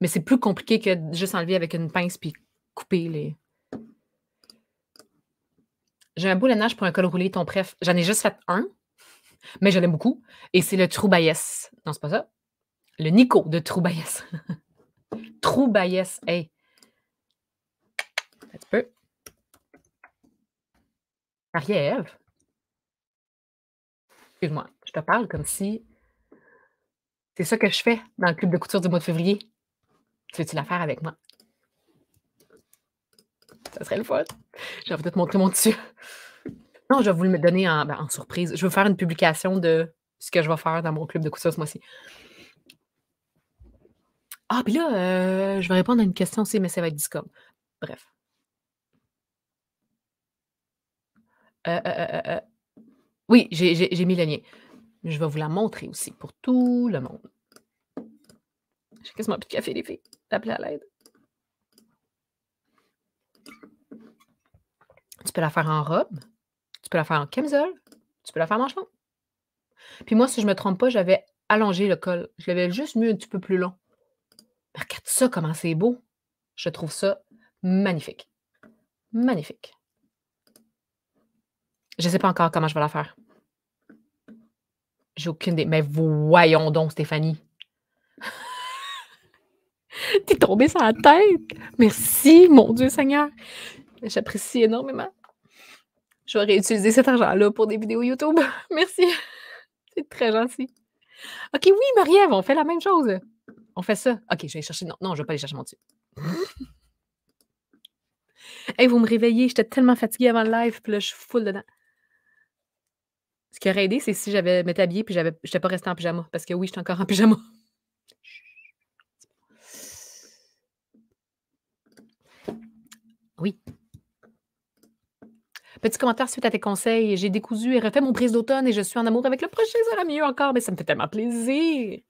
mais c'est plus compliqué que juste enlever avec une pince puis couper les. J'ai un beau lainage pour un col roulé, ton préf. J'en ai juste fait un, mais j'en l'aime beaucoup. Et c'est le troubaïs. Non, c'est pas ça. Le Nico de Troubaïès. (laughs) Troubaïès, hey. Un petit peu. Marie-Ève. Excuse-moi, je te parle comme si. C'est ça que je fais dans le club de couture du mois de février. Tu veux-tu la faire avec moi? Ça serait le fun. Je vais peut-être montrer mon dessus. Non, je vais vous le donner en, ben, surprise. Je veux faire une publication de ce que je vais faire dans mon club de couture ce mois-ci. Ah, puis là, euh, je vais répondre à une question aussi, mais ça va être Discord. Bref. Euh, euh, oui, j'ai mis le lien. Je vais vous la montrer aussi pour tout le monde. J'ai quasiment plus de café, les filles d'appeler à l'aide. Tu peux la faire en robe, tu peux la faire en camisole, tu peux la faire en manchon. Puis moi, si je ne me trompe pas, j'avais allongé le col. Je l'avais juste mis un petit peu plus long. regarde ça, comment c'est beau. Je trouve ça magnifique. Magnifique. Je ne sais pas encore comment je vais la faire. J'ai aucune idée. Mais voyons donc, Stéphanie. (laughs) T'es tombé sur la tête. Merci, mon Dieu Seigneur. J'apprécie énormément. Je vais réutiliser cet argent-là pour des vidéos YouTube. (laughs) Merci. C'est très gentil. OK, oui, Marie-Ève, on fait la même chose. On fait ça. OK, je vais aller chercher. Non, je ne vais pas aller chercher mon dessus. (laughs) hey, vous me réveillez. J'étais tellement fatiguée avant le live, puis là, je suis full dedans. Ce qui aurait aidé, c'est si j'avais m'établi et puis je n'étais pas restée en pyjama. Parce que oui, j'étais encore en pyjama. Oui. Petit commentaire suite à tes conseils. J'ai décousu et refait mon prise d'automne et je suis en amour avec le projet. Ça mieux encore, mais ça me fait tellement plaisir.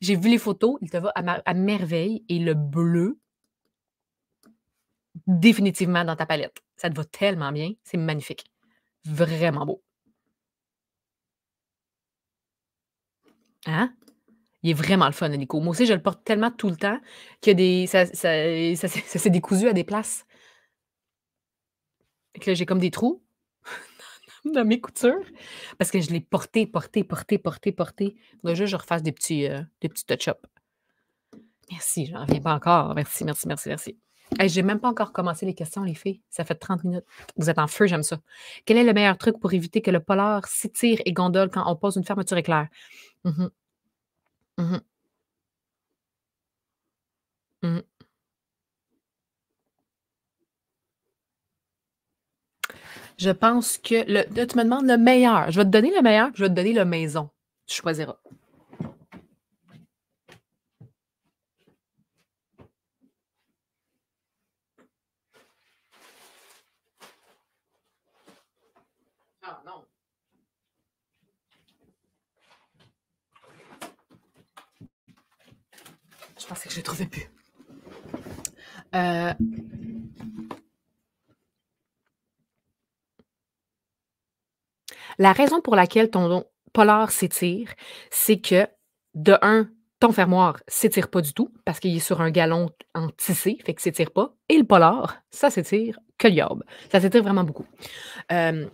J'ai vu les photos. Il te va à, merveille. Et le bleu, définitivement dans ta palette. Ça te va tellement bien. C'est magnifique. Vraiment beau. Hein? Il est vraiment le fun, Nico. Moi aussi, je le porte tellement tout le temps que des, ça, ça s'est décousu à des places que j'ai comme des trous (laughs) dans mes coutures parce que je l'ai porté, porté, porté, porté, porté. Là, juste, je refasse des petits, euh, petits touch-ups. Merci, j'en reviens pas encore. Merci, merci, merci, merci. Je j'ai même pas encore commencé les questions, les filles. Ça fait 30 minutes. Vous êtes en feu, j'aime ça. Quel est le meilleur truc pour éviter que le polar s'étire et gondole quand on pose une fermeture éclair? Mm-hmm. Mm-hmm. Je pense que. Le, tu me demandes le meilleur. Je vais te donner le meilleur, je vais te donner le maison. Tu choisiras. Ah non. Je pensais que je ne trouvé plus. Euh, La raison pour laquelle ton polar s'étire, c'est que, de un, ton fermoir s'étire pas du tout parce qu'il est sur un galon en tissé, fait que s'étire pas. Et le polar, ça s'étire que l'iorbe. Ça s'étire vraiment beaucoup. Euh,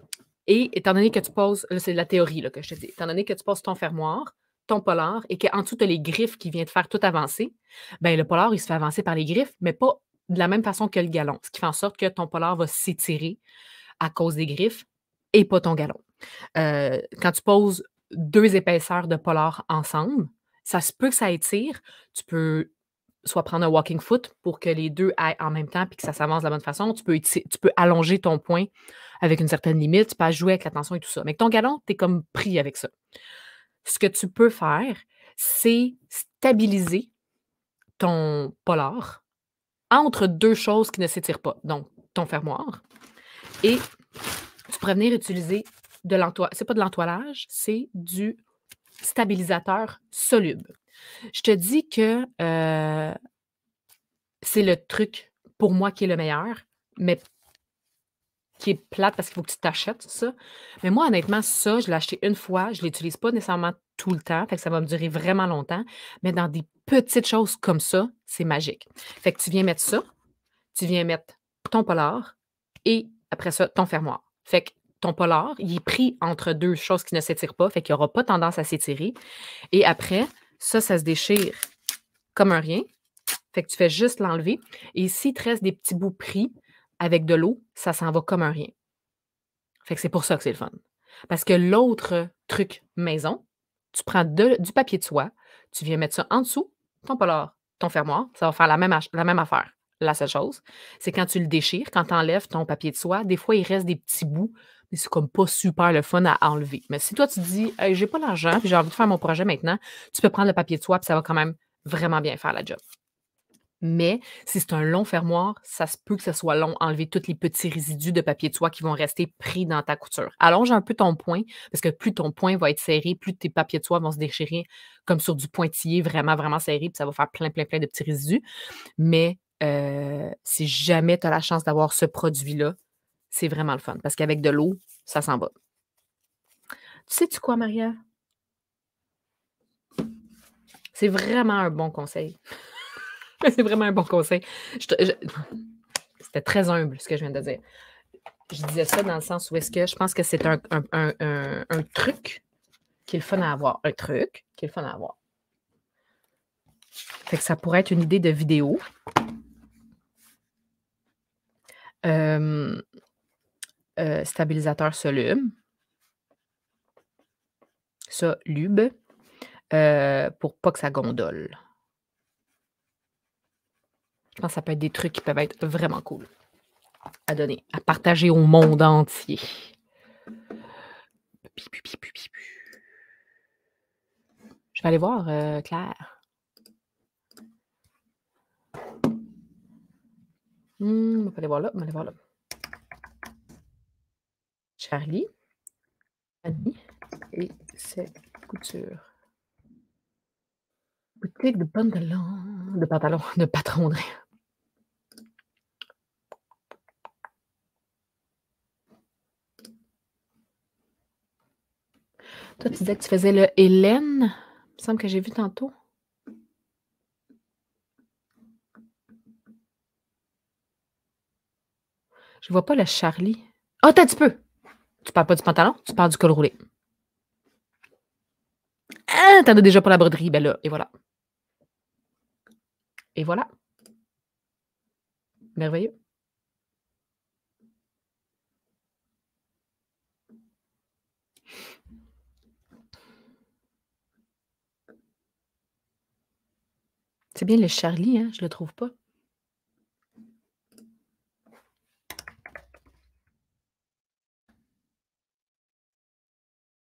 et étant donné que tu poses, c'est la théorie que je te dis, étant donné que tu poses ton fermoir, ton polar, et qu'en dessous, tu as les griffes qui viennent te faire tout avancer, ben le polar, il se fait avancer par les griffes, mais pas de la même façon que le galon, ce qui fait en sorte que ton polar va s'étirer à cause des griffes et pas ton galon. Euh, quand tu poses deux épaisseurs de polar ensemble, ça se peut que ça étire. Tu peux soit prendre un walking foot pour que les deux aillent en même temps et que ça s'avance de la bonne façon. Tu peux, tu peux allonger ton point avec une certaine limite. Tu peux jouer avec la tension et tout ça. Mais ton galon, tu es comme pris avec ça. Ce que tu peux faire, c'est stabiliser ton polar entre deux choses qui ne s'étirent pas. Donc, ton fermoir. Et tu pourrais venir utiliser de l'entoilage. C'est pas de l'entoilage, c'est du stabilisateur soluble. Je te dis que euh, c'est le truc pour moi qui est le meilleur, mais qui est plate parce qu'il faut que tu t'achètes ça. Mais moi, honnêtement, ça, je l'ai acheté une fois, je ne l'utilise pas nécessairement tout le temps, fait que ça va me durer vraiment longtemps. Mais dans des petites choses comme ça, c'est magique. Fait que tu viens mettre ça, tu viens mettre ton polar et après ça, ton fermoir. Fait que ton polar, il est pris entre deux choses qui ne s'étirent pas, fait qu'il aura pas tendance à s'étirer. Et après, ça, ça se déchire comme un rien. Fait que tu fais juste l'enlever. Et s'il te reste des petits bouts pris avec de l'eau, ça s'en va comme un rien. Fait que c'est pour ça que c'est le fun. Parce que l'autre truc maison, tu prends du papier de soie, tu viens mettre ça en dessous, ton polar, ton fermoir, ça va faire la même, la même affaire. La seule chose, c'est quand tu le déchires, quand tu enlèves ton papier de soie, des fois, il reste des petits bouts c'est comme pas super le fun à enlever. Mais si toi, tu dis, j'ai pas l'argent, puis j'ai envie de faire mon projet maintenant, tu peux prendre le papier de soie, puis ça va quand même vraiment bien faire la job. Mais si c'est un long fermoir, ça se peut que ce soit long, enlever tous les petits résidus de papier de soie qui vont rester pris dans ta couture. Allonge un peu ton point, parce que plus ton point va être serré, plus tes papiers de soie vont se déchirer comme sur du pointillé vraiment, vraiment serré, puis ça va faire plein, plein, plein de petits résidus. Mais euh, si jamais tu as la chance d'avoir ce produit-là, c'est vraiment le fun parce qu'avec de l'eau, ça s'en va. Tu sais-tu quoi, Maria? C'est vraiment un bon conseil. (laughs) c'est vraiment un bon conseil. C'était très humble ce que je viens de dire. Je disais ça dans le sens où est-ce que je pense que c'est un, truc qui est le fun à avoir. Un truc qui est le fun à avoir. Fait que ça pourrait être une idée de vidéo. Euh, euh, stabilisateur soluble, ça euh, pour pas que ça gondole. Je pense que ça peut être des trucs qui peuvent être vraiment cool à donner, à partager au monde entier. Je vais aller voir euh, Claire. Hmm, on va aller voir là, on va aller voir là. Charlie, Annie et ses coutures. Boutique de pantalon, de pantalon, de patron Toi, tu disais que tu faisais le Hélène. Il me semble que j'ai vu tantôt. Je ne vois pas le Charlie. Ah, oh, t'as un peu. Tu parles pas du pantalon, tu parles du col roulé. Ah, t'en as déjà pour la broderie, ben là, et voilà. Et voilà. Merveilleux. C'est bien le Charlie, hein? Je le trouve pas.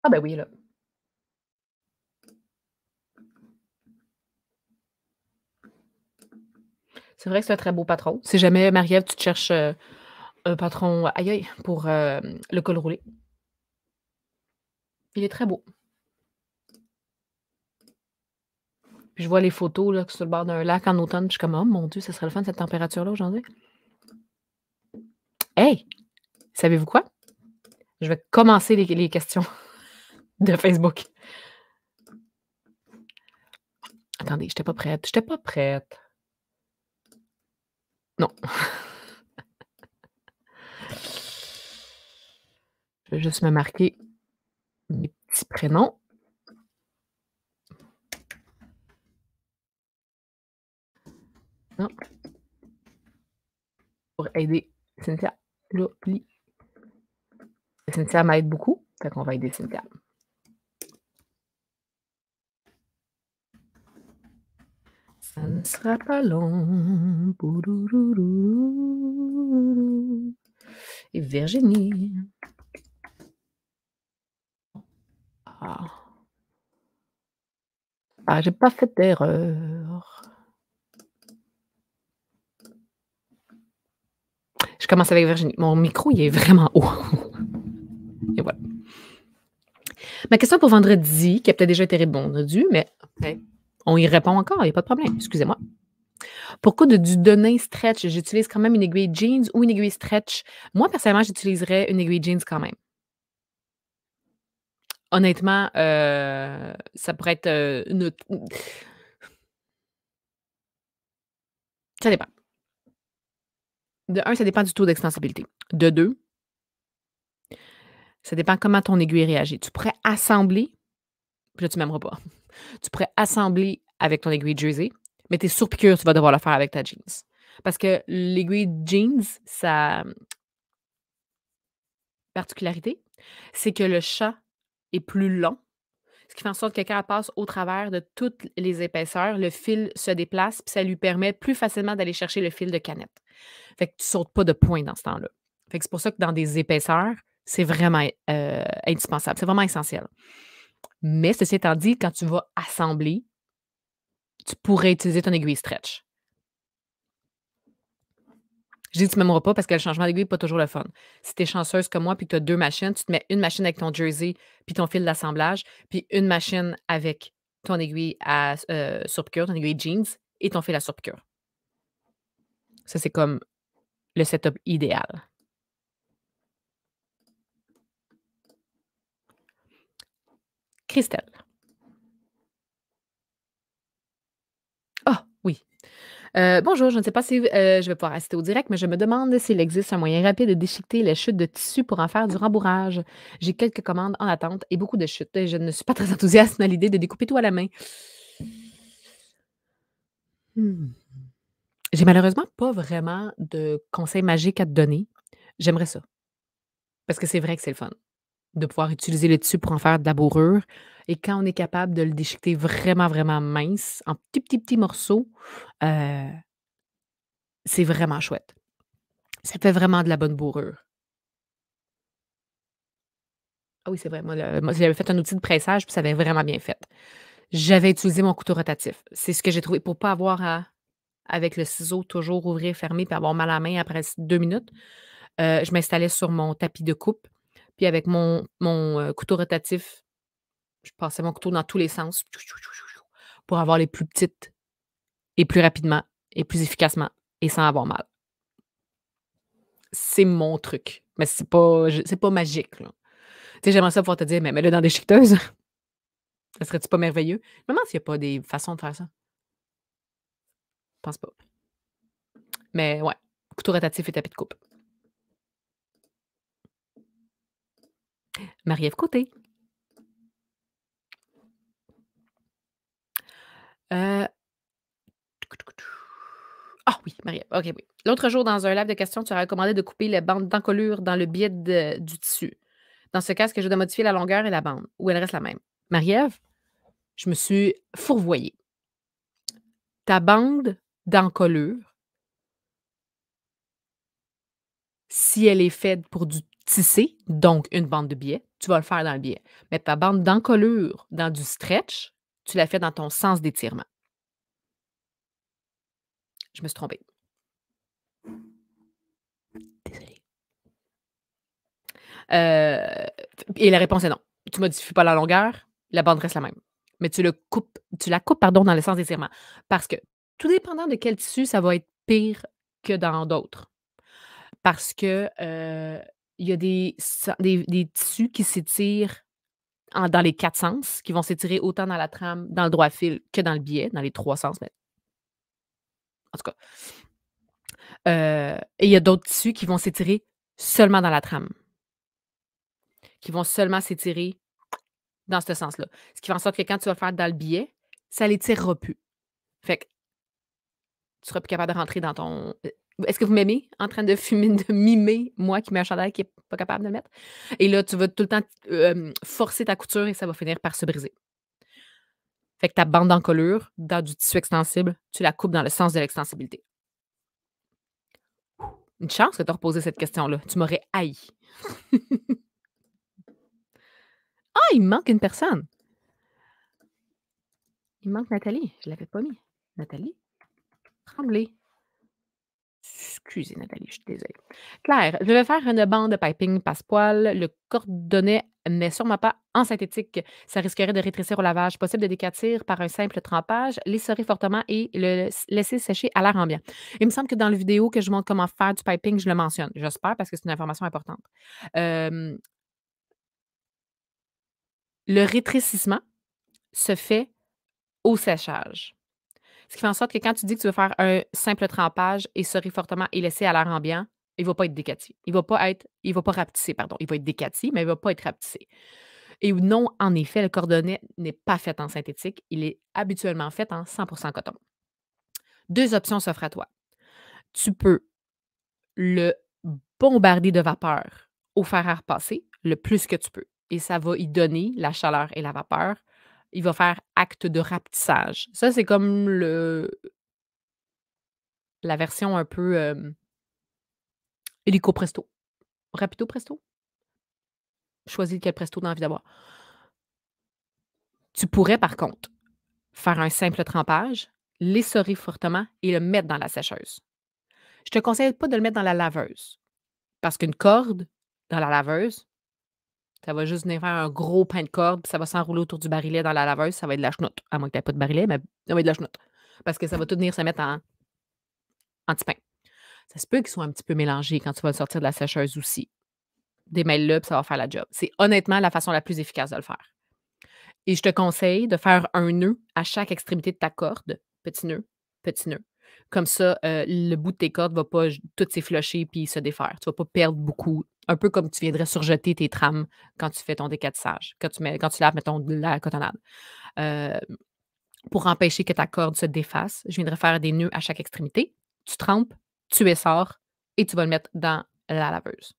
Ah ben oui, là. C'est vrai que c'est un très beau patron. Si jamais, Marie-Ève, tu te cherches euh, un patron, euh, aïe pour euh, le col roulé. Il est très beau. Puis je vois les photos là, sur le bord d'un lac en automne, puis je suis comme, oh mon Dieu, ce serait le fun de cette température-là aujourd'hui. Hey! Savez-vous quoi? Je vais commencer les, les questions de Facebook. Attendez, je n'étais pas prête. Je J'étais pas prête. Non. Je vais juste me marquer mes petits prénoms. Non. Pour aider Cynthia. Cynthia m'aide beaucoup. Fait qu'on va aider Cynthia. Ça ne sera pas long. Et Virginie. Ah, ah j'ai pas fait d'erreur. Je commence avec Virginie. Mon micro, il est vraiment haut. Et voilà. Ma question pour vendredi, qui a peut-être déjà été répondue, mais. Hein, on y répond encore, il n'y a pas de problème. Excusez-moi. Pourquoi de, du donner stretch? J'utilise quand même une aiguille jeans ou une aiguille stretch. Moi, personnellement, j'utiliserais une aiguille jeans quand même. Honnêtement, euh, ça pourrait être euh, une. Ça dépend. De un, ça dépend du taux d'extensibilité. De deux, ça dépend comment ton aiguille réagit. Tu pourrais assembler, puis là, tu m'aimeras pas tu pourrais assembler avec ton aiguille jersey, mais tes surpiqûres, tu vas devoir le faire avec ta jeans. Parce que l'aiguille jeans, sa particularité, c'est que le chat est plus long, ce qui fait en sorte que quand elle passe au travers de toutes les épaisseurs, le fil se déplace, puis ça lui permet plus facilement d'aller chercher le fil de canette. Fait que tu sautes pas de point dans ce temps-là. Fait que c'est pour ça que dans des épaisseurs, c'est vraiment euh, indispensable, c'est vraiment essentiel. Mais ceci étant dit, quand tu vas assembler, tu pourrais utiliser ton aiguille stretch. Je dis que tu ne m'aimeras pas parce que le changement d'aiguille n'est pas toujours le fun. Si tu es chanceuse comme moi puis que tu as deux machines, tu te mets une machine avec ton jersey puis ton fil d'assemblage, puis une machine avec ton aiguille à euh, ton aiguille jeans et ton fil à surpiqûre. Ça, c'est comme le setup idéal. Christelle. Ah, oui. Euh, bonjour, je ne sais pas si euh, je vais pouvoir assister au direct, mais je me demande s'il existe un moyen rapide de déchiqueter les chutes de tissu pour en faire du rembourrage. J'ai quelques commandes en attente et beaucoup de chutes. Et je ne suis pas très enthousiaste à l'idée de découper tout à la main. Hmm. J'ai malheureusement pas vraiment de conseils magiques à te donner. J'aimerais ça. Parce que c'est vrai que c'est le fun de pouvoir utiliser le dessus pour en faire de la bourrure. Et quand on est capable de le déchiqueter vraiment, vraiment mince, en petits, petits, petits morceaux, euh, c'est vraiment chouette. Ça fait vraiment de la bonne bourrure. Ah oui, c'est vrai. Moi, j'avais fait un outil de pressage, puis ça avait vraiment bien fait. J'avais utilisé mon couteau rotatif. C'est ce que j'ai trouvé pour ne pas avoir à, avec le ciseau, toujours ouvrir, fermer, puis avoir mal à la main après deux minutes. Euh, je m'installais sur mon tapis de coupe puis avec mon, mon couteau rotatif, je passais mon couteau dans tous les sens pour avoir les plus petites et plus rapidement et plus efficacement et sans avoir mal. C'est mon truc. Mais c'est pas, c'est pas magique. Tu sais, j'aimerais ça pouvoir te dire, mais, mais le dans des chiqueteuses, (laughs) ça serait-tu pas merveilleux? Je me demande s'il n'y a pas des façons de faire ça. Je pense pas. Mais ouais, couteau rotatif et tapis de coupe. Marie-Ève Côté. Euh, ah oui, Marie-Ève. OK, oui. L'autre jour, dans un live de questions, tu as recommandé de couper les bandes d'encolure dans le biais du tissu. Dans ce cas, est-ce que je dois modifier la longueur et la bande ou elle reste la même? Marie-Ève, je me suis fourvoyée. Ta bande d'encolure, si elle est faite pour du tisser, donc une bande de biais, tu vas le faire dans le biais. Mais ta bande d'encolure dans du stretch, tu la fais dans ton sens d'étirement. Je me suis trompée. Désolée. Euh, et la réponse est non. Tu modifies pas la longueur, la bande reste la même. Mais tu, le coupes, tu la coupes pardon, dans le sens d'étirement. Parce que tout dépendant de quel tissu, ça va être pire que dans d'autres. Parce que euh, il y a des, des, tissus qui s'étirent dans les quatre sens, qui vont s'étirer autant dans la trame, dans le droit fil que dans le biais, dans les trois sens. En tout cas. Euh, et il y a d'autres tissus qui vont s'étirer seulement dans la trame, qui vont seulement s'étirer dans ce sens-là. Ce qui fait en sorte que quand tu vas le faire dans le biais, ça ne l'étirera plus. Fait que tu seras plus capable de rentrer dans ton euh, est-ce que vous m'aimez en train de fumer, de mimer, moi qui mets un chandail qui n'est pas capable de mettre? Et là, tu vas tout le temps forcer ta couture et ça va finir par se briser. Fait que ta bande d'encolure dans du tissu extensible, tu la coupes dans le sens de l'extensibilité. Une chance que tu as reposé cette question-là. Tu m'aurais haï. (laughs) ah, il me manque une personne. Il manque Nathalie. Je ne l'avais pas mis. Nathalie Tremblay. Excusez, Nathalie, je suis désolée. Claire, je vais faire une bande de piping passepoil. Le cordonnet n'est sûrement pas en synthétique. Ça risquerait de rétrécir au lavage. Possible de décatir par un simple trempage, l'essorer fortement et le laisser sécher à l'air ambiant. Il me semble que dans la vidéo que je montre comment faire du piping, je le mentionne. J'espère parce que c'est une information importante. le rétrécissement se fait au séchage. Ce qui fait en sorte que quand tu dis que tu veux faire un simple trempage et serrer fortement et laisser à l'air ambiant, il ne va pas être décati. Il ne va pas être, il va pas rapetisser, pardon. Il va être décati, mais il ne va pas être rapetissé. Et non, en effet, le cordonnet n'est pas fait en synthétique. Il est habituellement fait en 100% coton. Deux options s'offrent à toi. Tu peux le bombarder de vapeur au fer à repasser le plus que tu peux. Et ça va y donner la chaleur et la vapeur il va faire acte de rapetissage. Ça, c'est comme le la version un peu hélico presto. Rapido presto. Choisis quel presto as envie d'avoir. Tu pourrais, par contre, faire un simple trempage, l'essorer fortement et le mettre dans la sécheuse. Je ne te conseille pas de le mettre dans la laveuse parce qu'une corde dans la laveuse, ça va juste venir faire un gros pain de corde, puis ça va s'enrouler autour du barillet dans la laveuse, ça va être de la chenoute. À moins que tu pas de barillet, mais ça va être de la chenoute. Parce que ça va tout venir se mettre en petit pain Ça se peut qu'ils soient un petit peu mélangés quand tu vas le sortir de la sécheuse aussi. Démêle-le, puis ça va faire la job. C'est honnêtement la façon la plus efficace de le faire. Et je te conseille de faire un nœud à chaque extrémité de ta corde. Petit nœud, petit nœud. Comme ça, euh, le bout de tes cordes ne va pas tout s'efflocher puis se défaire. Tu ne vas pas perdre beaucoup un peu comme tu viendrais surjeter tes trames quand tu fais ton décatissage, quand tu, mets, quand tu laves, mettons, la cotonnade. Euh, pour empêcher que ta corde se défasse, je viendrais faire des nœuds à chaque extrémité. Tu trempes, tu essors et tu vas le mettre dans la laveuse.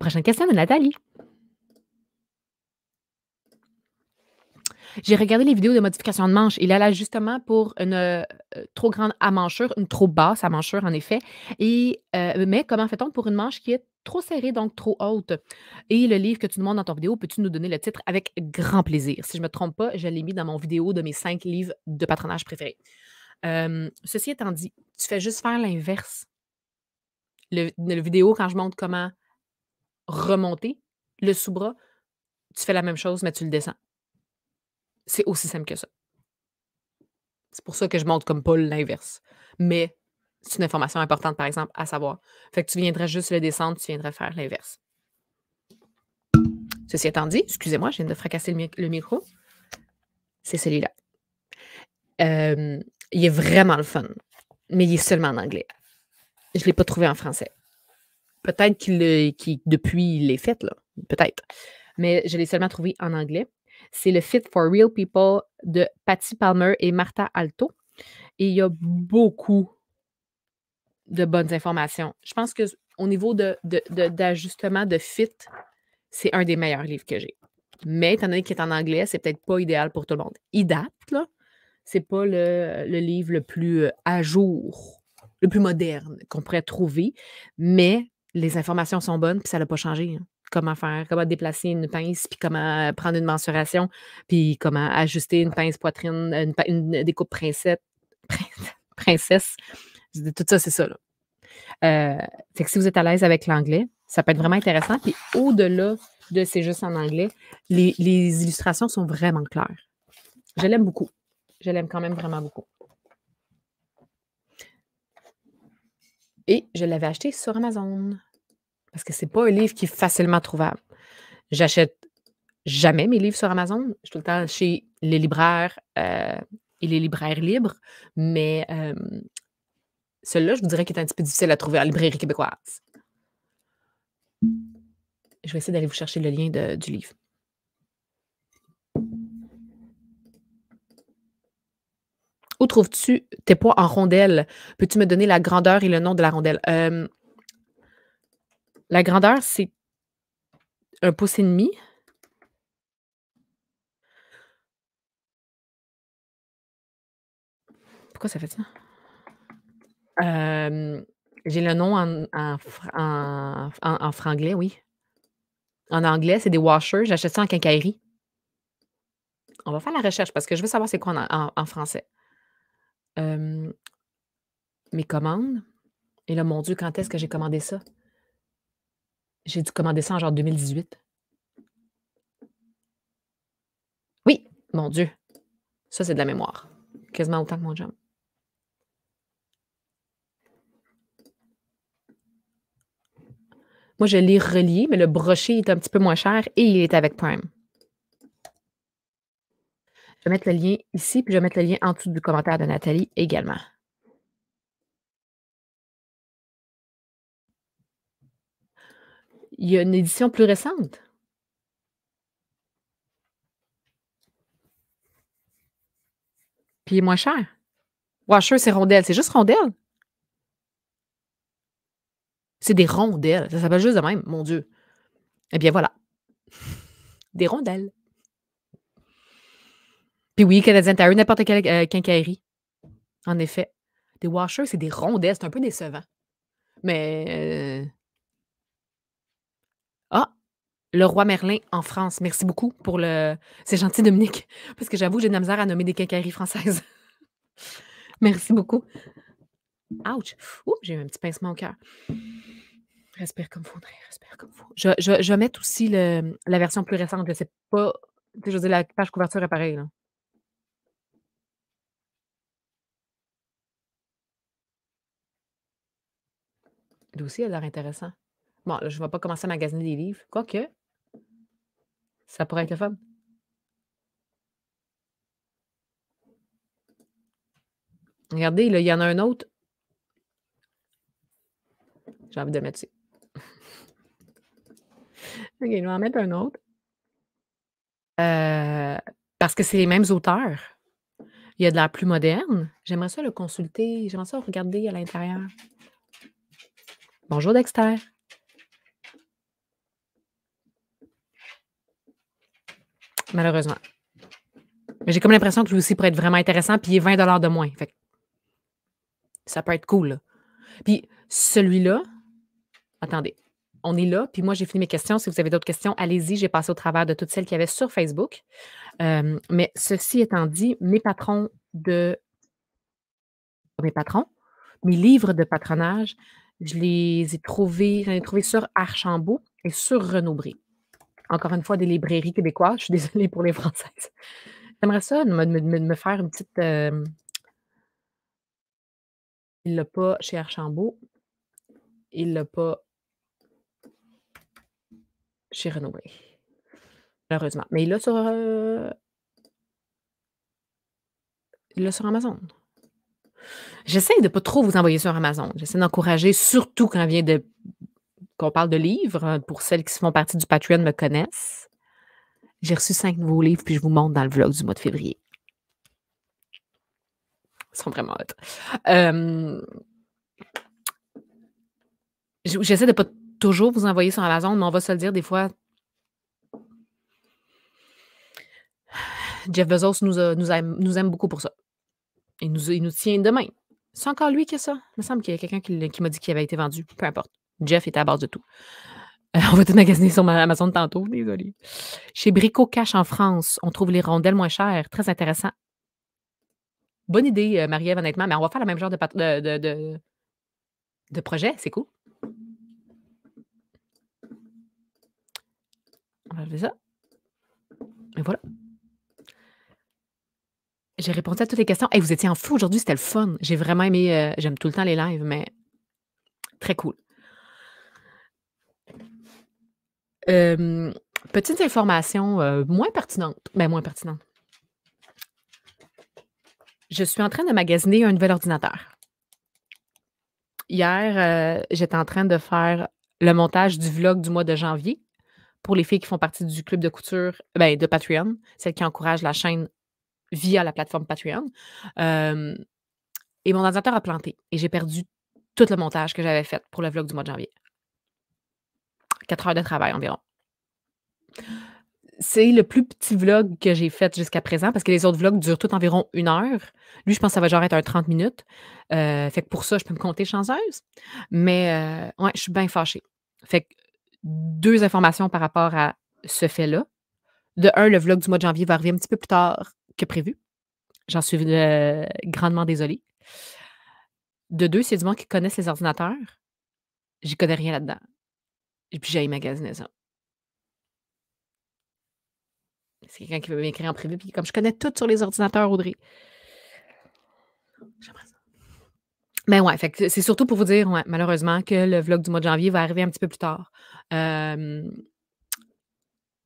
Prochaine question de Nathalie. J'ai regardé les vidéos de modification de manche. Il a justement, pour une euh, euh, trop grande amanchure, une trop basse amanchure, en effet. Et, euh, mais comment fait-on pour une manche qui est trop serrée, donc trop haute? Et le livre que tu demandes dans ton vidéo, peux-tu nous donner le titre avec grand plaisir? Si je ne me trompe pas, je l'ai mis dans mon vidéo de mes cinq livres de patronage préférés. ceci étant dit, tu fais juste faire l'inverse. Le, vidéo, quand je montre comment remonter le sous-bras, tu fais la même chose, mais tu le descends. C'est aussi simple que ça. C'est pour ça que je montre comme pas l'inverse. Mais c'est une information importante, par exemple, à savoir. Fait que tu viendrais juste le descendre, tu viendrais faire l'inverse. Ceci étant dit, excusez-moi, je viens de fracasser le, micro. C'est celui-là. Euh, il est vraiment le fun, mais il est seulement en anglais. Je ne l'ai pas trouvé en français. Peut-être qu'il qui depuis, les fêtes, fait, là. Peut-être. Mais je l'ai seulement trouvé en anglais. C'est le Fit for Real People de Patty Palmer et Martha Alto. Et il y a beaucoup de bonnes informations. Je pense qu'au niveau d'ajustement de, de, fit, c'est un des meilleurs livres que j'ai. Mais étant donné qu'il est en anglais, c'est peut-être pas idéal pour tout le monde. Il date, là. C'est pas le, le, livre le plus euh, à jour, le plus moderne qu'on pourrait trouver, mais les informations sont bonnes, puis ça n'a pas changé. Hein comment faire, comment déplacer une pince, puis comment prendre une mensuration, puis comment ajuster une pince poitrine, une, découpe princesse. (laughs) princesse. Tout ça, c'est ça. Euh, fait que si vous êtes à l'aise avec l'anglais, ça peut être vraiment intéressant. Puis au-delà de c'est juste en anglais, les, illustrations sont vraiment claires. Je l'aime beaucoup. Je l'aime quand même vraiment beaucoup. Et je l'avais acheté sur Amazon parce que c'est pas un livre qui est facilement trouvable. J'achète jamais mes livres sur Amazon. Je suis tout le temps chez les libraires euh, et les libraires libres, mais euh, celui-là, je vous dirais qu'il est un petit peu difficile à trouver en librairie québécoise. Je vais essayer d'aller vous chercher le lien du livre. Où trouves-tu tes poids en rondelle? Peux-tu me donner la grandeur et le nom de la rondelle? Euh, la grandeur, c'est un pouce et demi. Pourquoi ça fait ça? j'ai le nom en, en, franglais, oui. En anglais, c'est des washers. J'achète ça en quincaillerie. On va faire la recherche parce que je veux savoir c'est quoi en, français. mes commandes. Et là, mon Dieu, quand est-ce que j'ai commandé ça? J'ai dû commander ça en genre 2018. Oui, mon Dieu. Ça, c'est de la mémoire. Quasiment autant que mon job. Moi, je l'ai relié, mais le brochet est un petit peu moins cher et il est avec Prime. Je vais mettre le lien ici, puis je vais mettre le lien en dessous du commentaire de Nathalie également. il y a une édition plus récente. Puis il est moins cher. Washer, c'est rondelle. C'est juste rondelle. C'est des rondelles. Ça s'appelle juste de même, mon Dieu. Eh bien, voilà. (laughs) Des rondelles. Puis oui, Canadien Tire, n'importe quelle euh, quincaillerie. En effet. Des washers, c'est des rondelles. C'est un peu décevant. Mais. Euh, le Roi Merlin en France. Merci beaucoup pour le. C'est gentil, Dominique, parce que j'avoue, j'ai de la misère à nommer des quincailleries françaises. (laughs) Merci beaucoup. Ouch! j'ai eu un petit pincement au cœur. Respire comme faudrait, respire comme faut. Je, je, vais mettre aussi le, la version plus récente. Je ne sais pas. Je veux dire, la page couverture est pareille. Là. dossier a l'air intéressant. Bon, je ne vais pas commencer à magasiner des livres. Quoique, ça pourrait être le fun. Regardez, il y en a un autre. J'ai envie de mettre ça. (laughs) OK, je vais en mettre un autre. Euh, parce que c'est les mêmes auteurs. Il y a de la plus moderne. J'aimerais ça le consulter. J'aimerais ça regarder à l'intérieur. Bonjour Dexter. malheureusement. Mais j'ai comme l'impression que lui aussi pourrait être vraiment intéressant, puis il est 20 de moins. Fait ça peut être cool. Puis celui-là, attendez, on est là. Puis moi, j'ai fini mes questions. Si vous avez d'autres questions, allez-y. J'ai passé au travers de toutes celles qu'il y avait sur Facebook. Euh, mais ceci étant dit, mes patrons de. Mes patrons, mes livres de patronage, je les ai trouvés, trouvé sur Archambault et sur Renaud encore une fois, des librairies québécoises. Je suis désolée pour les Françaises. J'aimerais ça me, me, faire une petite. Il euh, Il l'a pas chez Archambault. Il l'a pas chez Renoué. Malheureusement. Mais il l'a sur. Euh, il l'a sur Amazon. J'essaie de ne pas trop vous envoyer sur Amazon. J'essaie d'encourager, surtout quand vient de qu'on parle de livres, hein, pour celles qui font partie du Patreon me connaissent. J'ai reçu cinq nouveaux livres, puis je vous montre dans le vlog du mois de février. Ils sont vraiment hot. J'essaie de ne pas toujours vous envoyer sur Amazon, mais on va se le dire des fois. Jeff Bezos nous, aime, beaucoup pour ça. Il nous, tient nous tient demain. C'est encore lui qui a ça? Il me semble qu'il y a quelqu'un qui m'a dit qu'il avait été vendu. Peu importe. Jeff était à base de tout. Euh, on va tout magasiner sur Amazon tantôt, désolé. Chez Brico Cash en France, on trouve les rondelles moins chères. Très intéressant. Bonne idée, euh, Marie-Ève, honnêtement, mais on va faire le même genre de, de, de, projet. C'est cool. On va enlever ça. Et voilà. J'ai répondu à toutes les questions. et vous étiez en fou aujourd'hui, c'était le fun. J'ai vraiment aimé. Euh, j'aime tout le temps les lives, mais très cool. Euh, Petite information euh, moins pertinente, mais ben, moins pertinente. Je suis en train de magasiner un nouvel ordinateur. Hier, euh, j'étais en train de faire le montage du vlog du mois de janvier pour les filles qui font partie du club de couture ben, de Patreon, celles qui encouragent la chaîne via la plateforme Patreon. et mon ordinateur a planté et j'ai perdu tout le montage que j'avais fait pour le vlog du mois de janvier quatre heures de travail environ. C'est le plus petit vlog que j'ai fait jusqu'à présent parce que les autres vlogs durent tout environ une heure. Lui, je pense que ça va genre être un 30 minutes. Euh, fait que pour ça, je peux me compter chanceuse. Mais euh, ouais, je suis bien fâchée. Fait que deux informations par rapport à ce fait-là. De un, le vlog du mois de janvier va arriver un petit peu plus tard que prévu. J'en suis euh, grandement désolée. De deux, c'est du monde qui connaissent les ordinateurs. J'y connais rien là-dedans. Et puis j'ai magasiner ça. C'est quelqu'un qui veut m'écrire en privé, puis comme je connais tout sur les ordinateurs, Audrey. J'aimerais ça. Mais ben ouais, c'est surtout pour vous dire, malheureusement, que le vlog du mois de janvier va arriver un petit peu plus tard.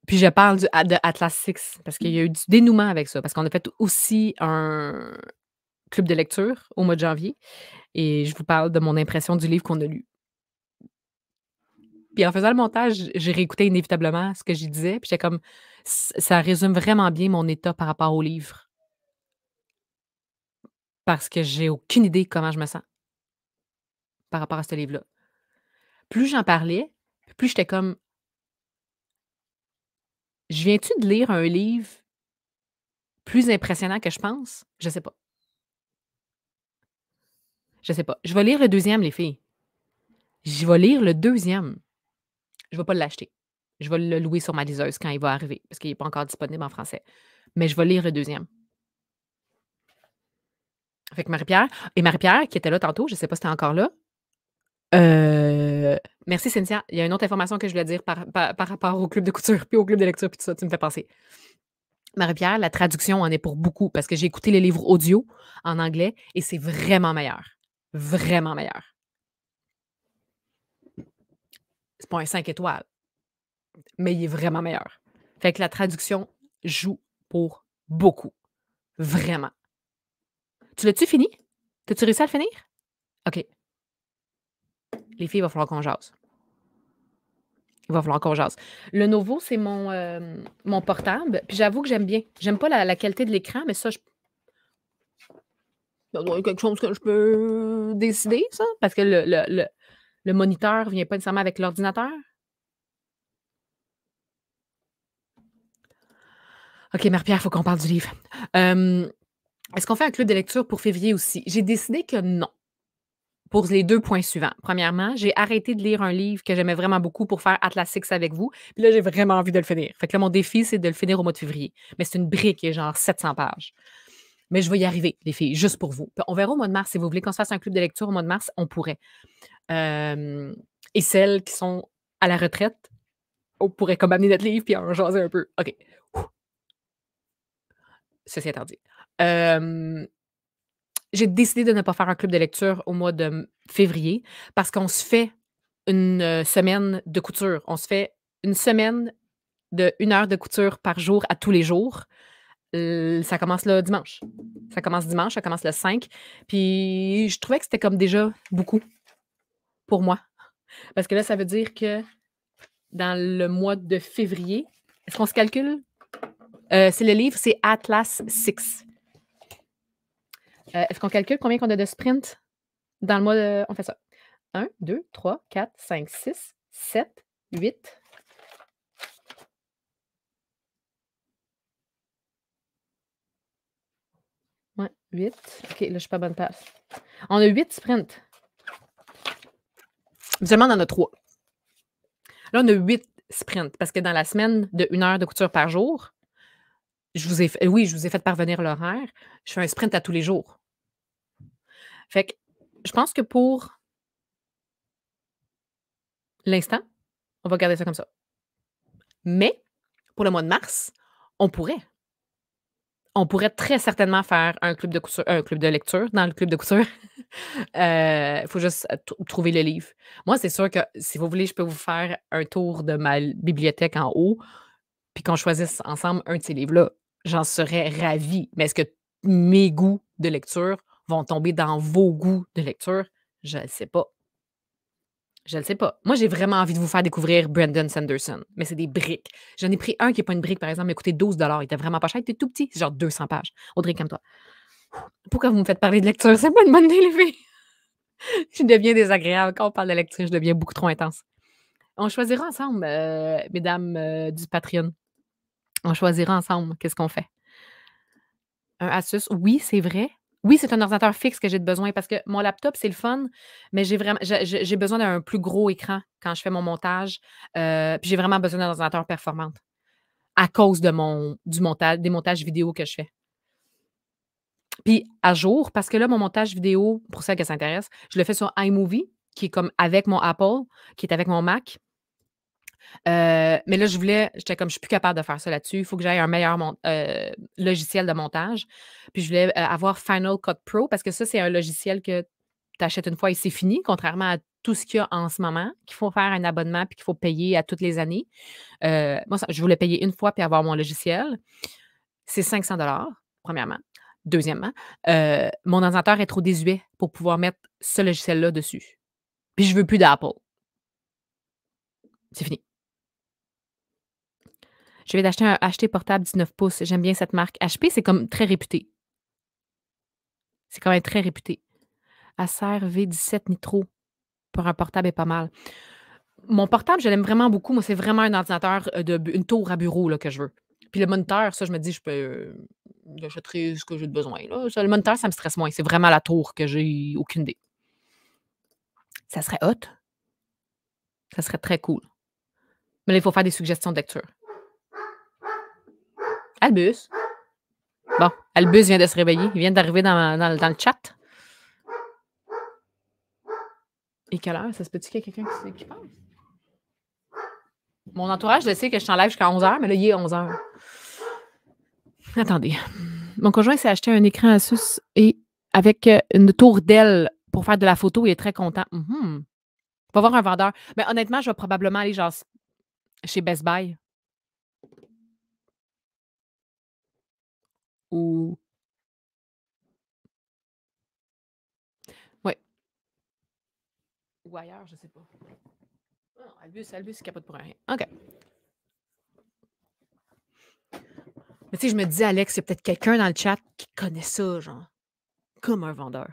puis je parle du, de Atlas 6 parce qu'il y a eu du dénouement avec ça, parce qu'on a fait aussi un club de lecture au mois de janvier. Et je vous parle de mon impression du livre qu'on a lu. Puis en faisant le montage, j'ai réécouté inévitablement ce que j'y disais. Puis j'étais comme, ça résume vraiment bien mon état par rapport au livre. Parce que j'ai aucune idée comment je me sens par rapport à ce livre-là. Plus j'en parlais, plus j'étais comme, je viens-tu de lire un livre plus impressionnant que je pense? Je sais pas. Je sais pas. Je vais lire le deuxième, les filles. Je vais lire le deuxième je ne vais pas l'acheter. Je vais le louer sur ma liseuse quand il va arriver, parce qu'il n'est pas encore disponible en français. Mais je vais lire le deuxième. avec Marie-Pierre, et Marie-Pierre, qui était là tantôt, je ne sais pas si tu encore là. Euh, merci Cynthia. Il y a une autre information que je voulais dire par, rapport au club de couture, puis au club de lecture, puis tout ça, tu me fais penser. Marie-Pierre, la traduction en est pour beaucoup parce que j'ai écouté les livres audio en anglais et c'est vraiment meilleur. Vraiment meilleur c'est pas un 5 étoiles, mais il est vraiment meilleur. Fait que la traduction joue pour beaucoup. Vraiment. Tu l'as-tu fini? T'as-tu réussi à le finir? OK. Les filles, il va falloir qu'on jase. Il va falloir qu'on jase. Le nouveau, c'est mon, euh, mon portable. Puis j'avoue que j'aime bien. J'aime pas la, qualité de l'écran, mais ça, je. Il y a quelque chose que je peux décider, ça. Parce que le, le, le le moniteur ne vient pas nécessairement avec l'ordinateur? OK, Marie-Pierre, il faut qu'on parle du livre. Est-ce qu'on fait un club de lecture pour février aussi? J'ai décidé que non. Pour les deux points suivants. Premièrement, j'ai arrêté de lire un livre que j'aimais vraiment beaucoup pour faire Atlas Six avec vous. Puis là, j'ai vraiment envie de le finir. Fait que là, mon défi, c'est de le finir au mois de février. Mais c'est une brique, il genre 700 pages. Mais je vais y arriver, les filles, juste pour vous. on verra au mois de mars. Si vous voulez qu'on se fasse un club de lecture au mois de mars, on pourrait et celles qui sont à la retraite, on pourrait comme amener notre livre puis en jaser un peu. OK. Ceci interdit. j'ai décidé de ne pas faire un club de lecture au mois de février parce qu'on se fait une euh, semaine de couture. On se fait une semaine de une heure de couture par jour à tous les jours. ça commence le dimanche. Ça commence dimanche, ça commence le 5. Puis je trouvais que c'était comme déjà beaucoup pour moi. Parce que là, ça veut dire que dans le mois de février, est-ce qu'on se calcule? Euh, c'est le livre, c'est Atlas 6. Euh, est-ce qu'on calcule combien qu'on a de sprints dans le mois de... On fait ça. 1, 2, 3, 4, 5, 6, 7, 8, 8. OK, là, je suis pas bonne passe. On a 8 sprints. Seulement, on en a trois. Là, on a huit sprints parce que dans la semaine de une heure de couture par jour, je vous ai oui, je vous ai fait parvenir l'horaire. Je fais un sprint à tous les jours. Fait que je pense que pour l'instant, on va garder ça comme ça. Mais pour le mois de mars, on pourrait on pourrait très certainement faire un club de couture, un club de lecture dans le club de couture. Il (laughs) euh, faut juste euh, trouver le livre. Moi, c'est sûr que si vous voulez, je peux vous faire un tour de ma bibliothèque en haut, puis qu'on choisisse ensemble un de ces livres-là. J'en serais ravie. Mais est-ce que mes goûts de lecture vont tomber dans vos goûts de lecture? Je ne sais pas. Je ne sais pas. Moi, j'ai vraiment envie de vous faire découvrir Brandon Sanderson, mais c'est des briques. J'en ai pris un qui n'est pas une brique, par exemple, mais coûté 12 Il était vraiment pas cher. Il était tout petit, c'est genre 200 pages. Audrey, comme toi. Pourquoi vous me faites parler de lecture? C'est pas une bonne délivrée. (laughs) je deviens désagréable. Quand on parle de lecture, je deviens beaucoup trop intense. On choisira ensemble, euh, mesdames euh, du Patreon. On choisira ensemble qu'est-ce qu'on fait. Un Asus, oui, c'est vrai. Oui, c'est un ordinateur fixe que j'ai besoin parce que mon laptop, c'est le fun, mais j'ai vraiment j'ai besoin d'un plus gros écran quand je fais mon montage. Euh, puis j'ai vraiment besoin d'un ordinateur performant à cause de mon, du montage, des montages vidéo que je fais. Puis à jour, parce que là, mon montage vidéo, pour celles qui s'intéressent, je le fais sur iMovie, qui est comme avec mon Apple, qui est avec mon Mac. Euh, mais là, je voulais, j'étais comme, je suis plus capable de faire ça là-dessus. Il faut que j'aille un meilleur euh, logiciel de montage. Puis je voulais euh, avoir Final Cut Pro parce que ça, c'est un logiciel que tu achètes une fois et c'est fini, contrairement à tout ce qu'il y a en ce moment, qu'il faut faire un abonnement puis qu'il faut payer à toutes les années. moi, je voulais payer une fois puis avoir mon logiciel. C'est 500 premièrement. Deuxièmement, mon ordinateur est trop désuet pour pouvoir mettre ce logiciel-là dessus. Puis je veux plus d'Apple. C'est fini. Je vais acheter un HT portable 19 pouces. J'aime bien cette marque. HP, c'est comme très réputé. C'est quand même très réputé. Acer V17 Nitro pour un portable est pas mal. Mon portable, je l'aime vraiment beaucoup. Moi, c'est vraiment un ordinateur, euh, de, une tour à bureau là, que je veux. Puis le moniteur, ça, je me dis, je peux euh, acheter ce que j'ai besoin. le moniteur, ça me stresse moins. C'est vraiment la tour que j'ai aucune idée. Ça serait hot. Ça serait très cool. Mais là, il faut faire des suggestions de lecture. Albus. Bon, Albus vient de se réveiller. Il vient d'arriver dans, dans, le chat. Et quelle heure? Ça se peut-tu qu'il y a quelqu'un qui, parle? Mon entourage le sait que je suis en jusqu'à 11h, mais là, il est 11h. Attendez. Mon conjoint s'est acheté un écran Asus et avec euh, une tour d'aile pour faire de la photo. Il est très content. On mhm. Va voir un vendeur. Mais ben, honnêtement, je vais probablement aller genre chez Best Buy. Ou Ouais. Ou ailleurs, je sais pas. Non, Albus, Albus, il capote pour rien. OK. Mais tu sais, je me dis, Alex, il y a peut-être quelqu'un dans le chat qui connaît ça, genre, comme un vendeur.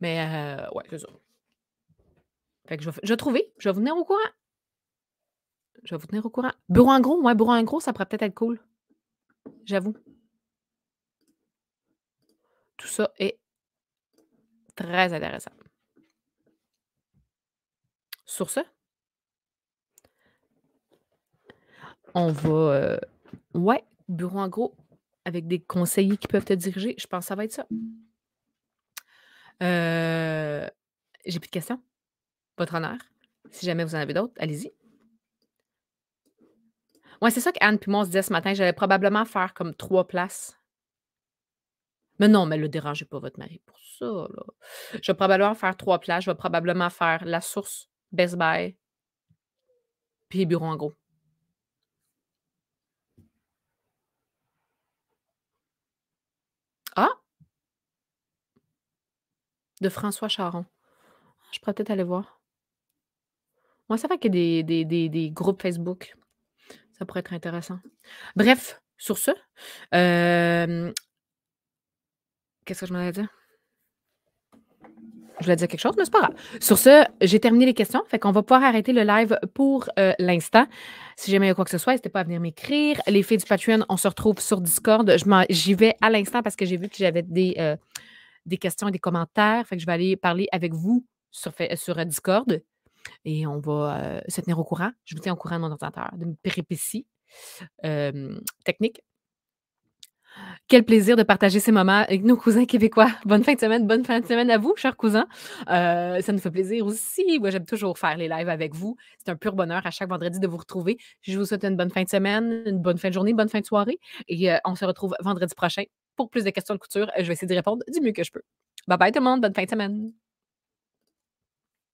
Mais euh, ouais, c'est ça. Fait que je vais, je vais, trouver, je vais vous tenir au courant. Je vais vous tenir au courant. Bureau en gros, ouais, bureau en gros, ça pourrait peut-être être cool j'avoue. Tout ça est très intéressant. Sur ce, on va. Euh, ouais, bureau en gros, avec des conseillers qui peuvent te diriger. Je pense que ça va être ça. Euh, j'ai plus de questions. Votre honneur. Si jamais vous en avez d'autres, allez-y. Ouais, c'est ça qu'Anne puis moi, on se disait ce matin. J'allais probablement faire comme trois places. Mais non, mais le dérangez pas votre mari pour ça. Là. Je vais probablement faire trois places. Je vais probablement faire la source, Best Buy, puis bureau en gros. Ah! De François Charon. Je pourrais peut-être aller voir. Moi, ça fait que des, des, des, des groupes Facebook. Ça pourrait être intéressant. Bref, sur ce, euh, qu'est-ce que je m'en dire? Je voulais dire quelque chose, mais c'est pas grave. Sur ce, j'ai terminé les questions. Fait qu'on va pouvoir arrêter le live pour euh, l'instant. Si jamais il y a quoi que ce soit, n'hésitez pas à venir m'écrire. Les filles du Patreon, on se retrouve sur Discord. J'y vais à l'instant parce que j'ai vu que j'avais des, euh, des questions et des commentaires. Fait que je vais aller parler avec vous sur, sur Discord et on va se tenir au courant. Je vous tiens au courant de mon ordinateur, de mes péripéties techniques. Quel plaisir de partager ces moments avec nos cousins québécois. (laughs) Bonne fin de semaine, bonne fin de semaine à vous, chers cousins. ça nous fait plaisir aussi. Moi, j'aime toujours faire les lives avec vous. C'est un pur bonheur à chaque vendredi de vous retrouver. Je vous souhaite une bonne fin de semaine, une bonne fin de journée, bonne fin de soirée. Et on se retrouve vendredi prochain pour plus de questions de couture. Je vais essayer d'y répondre du mieux que je peux. Bye bye tout le monde, bonne fin de semaine.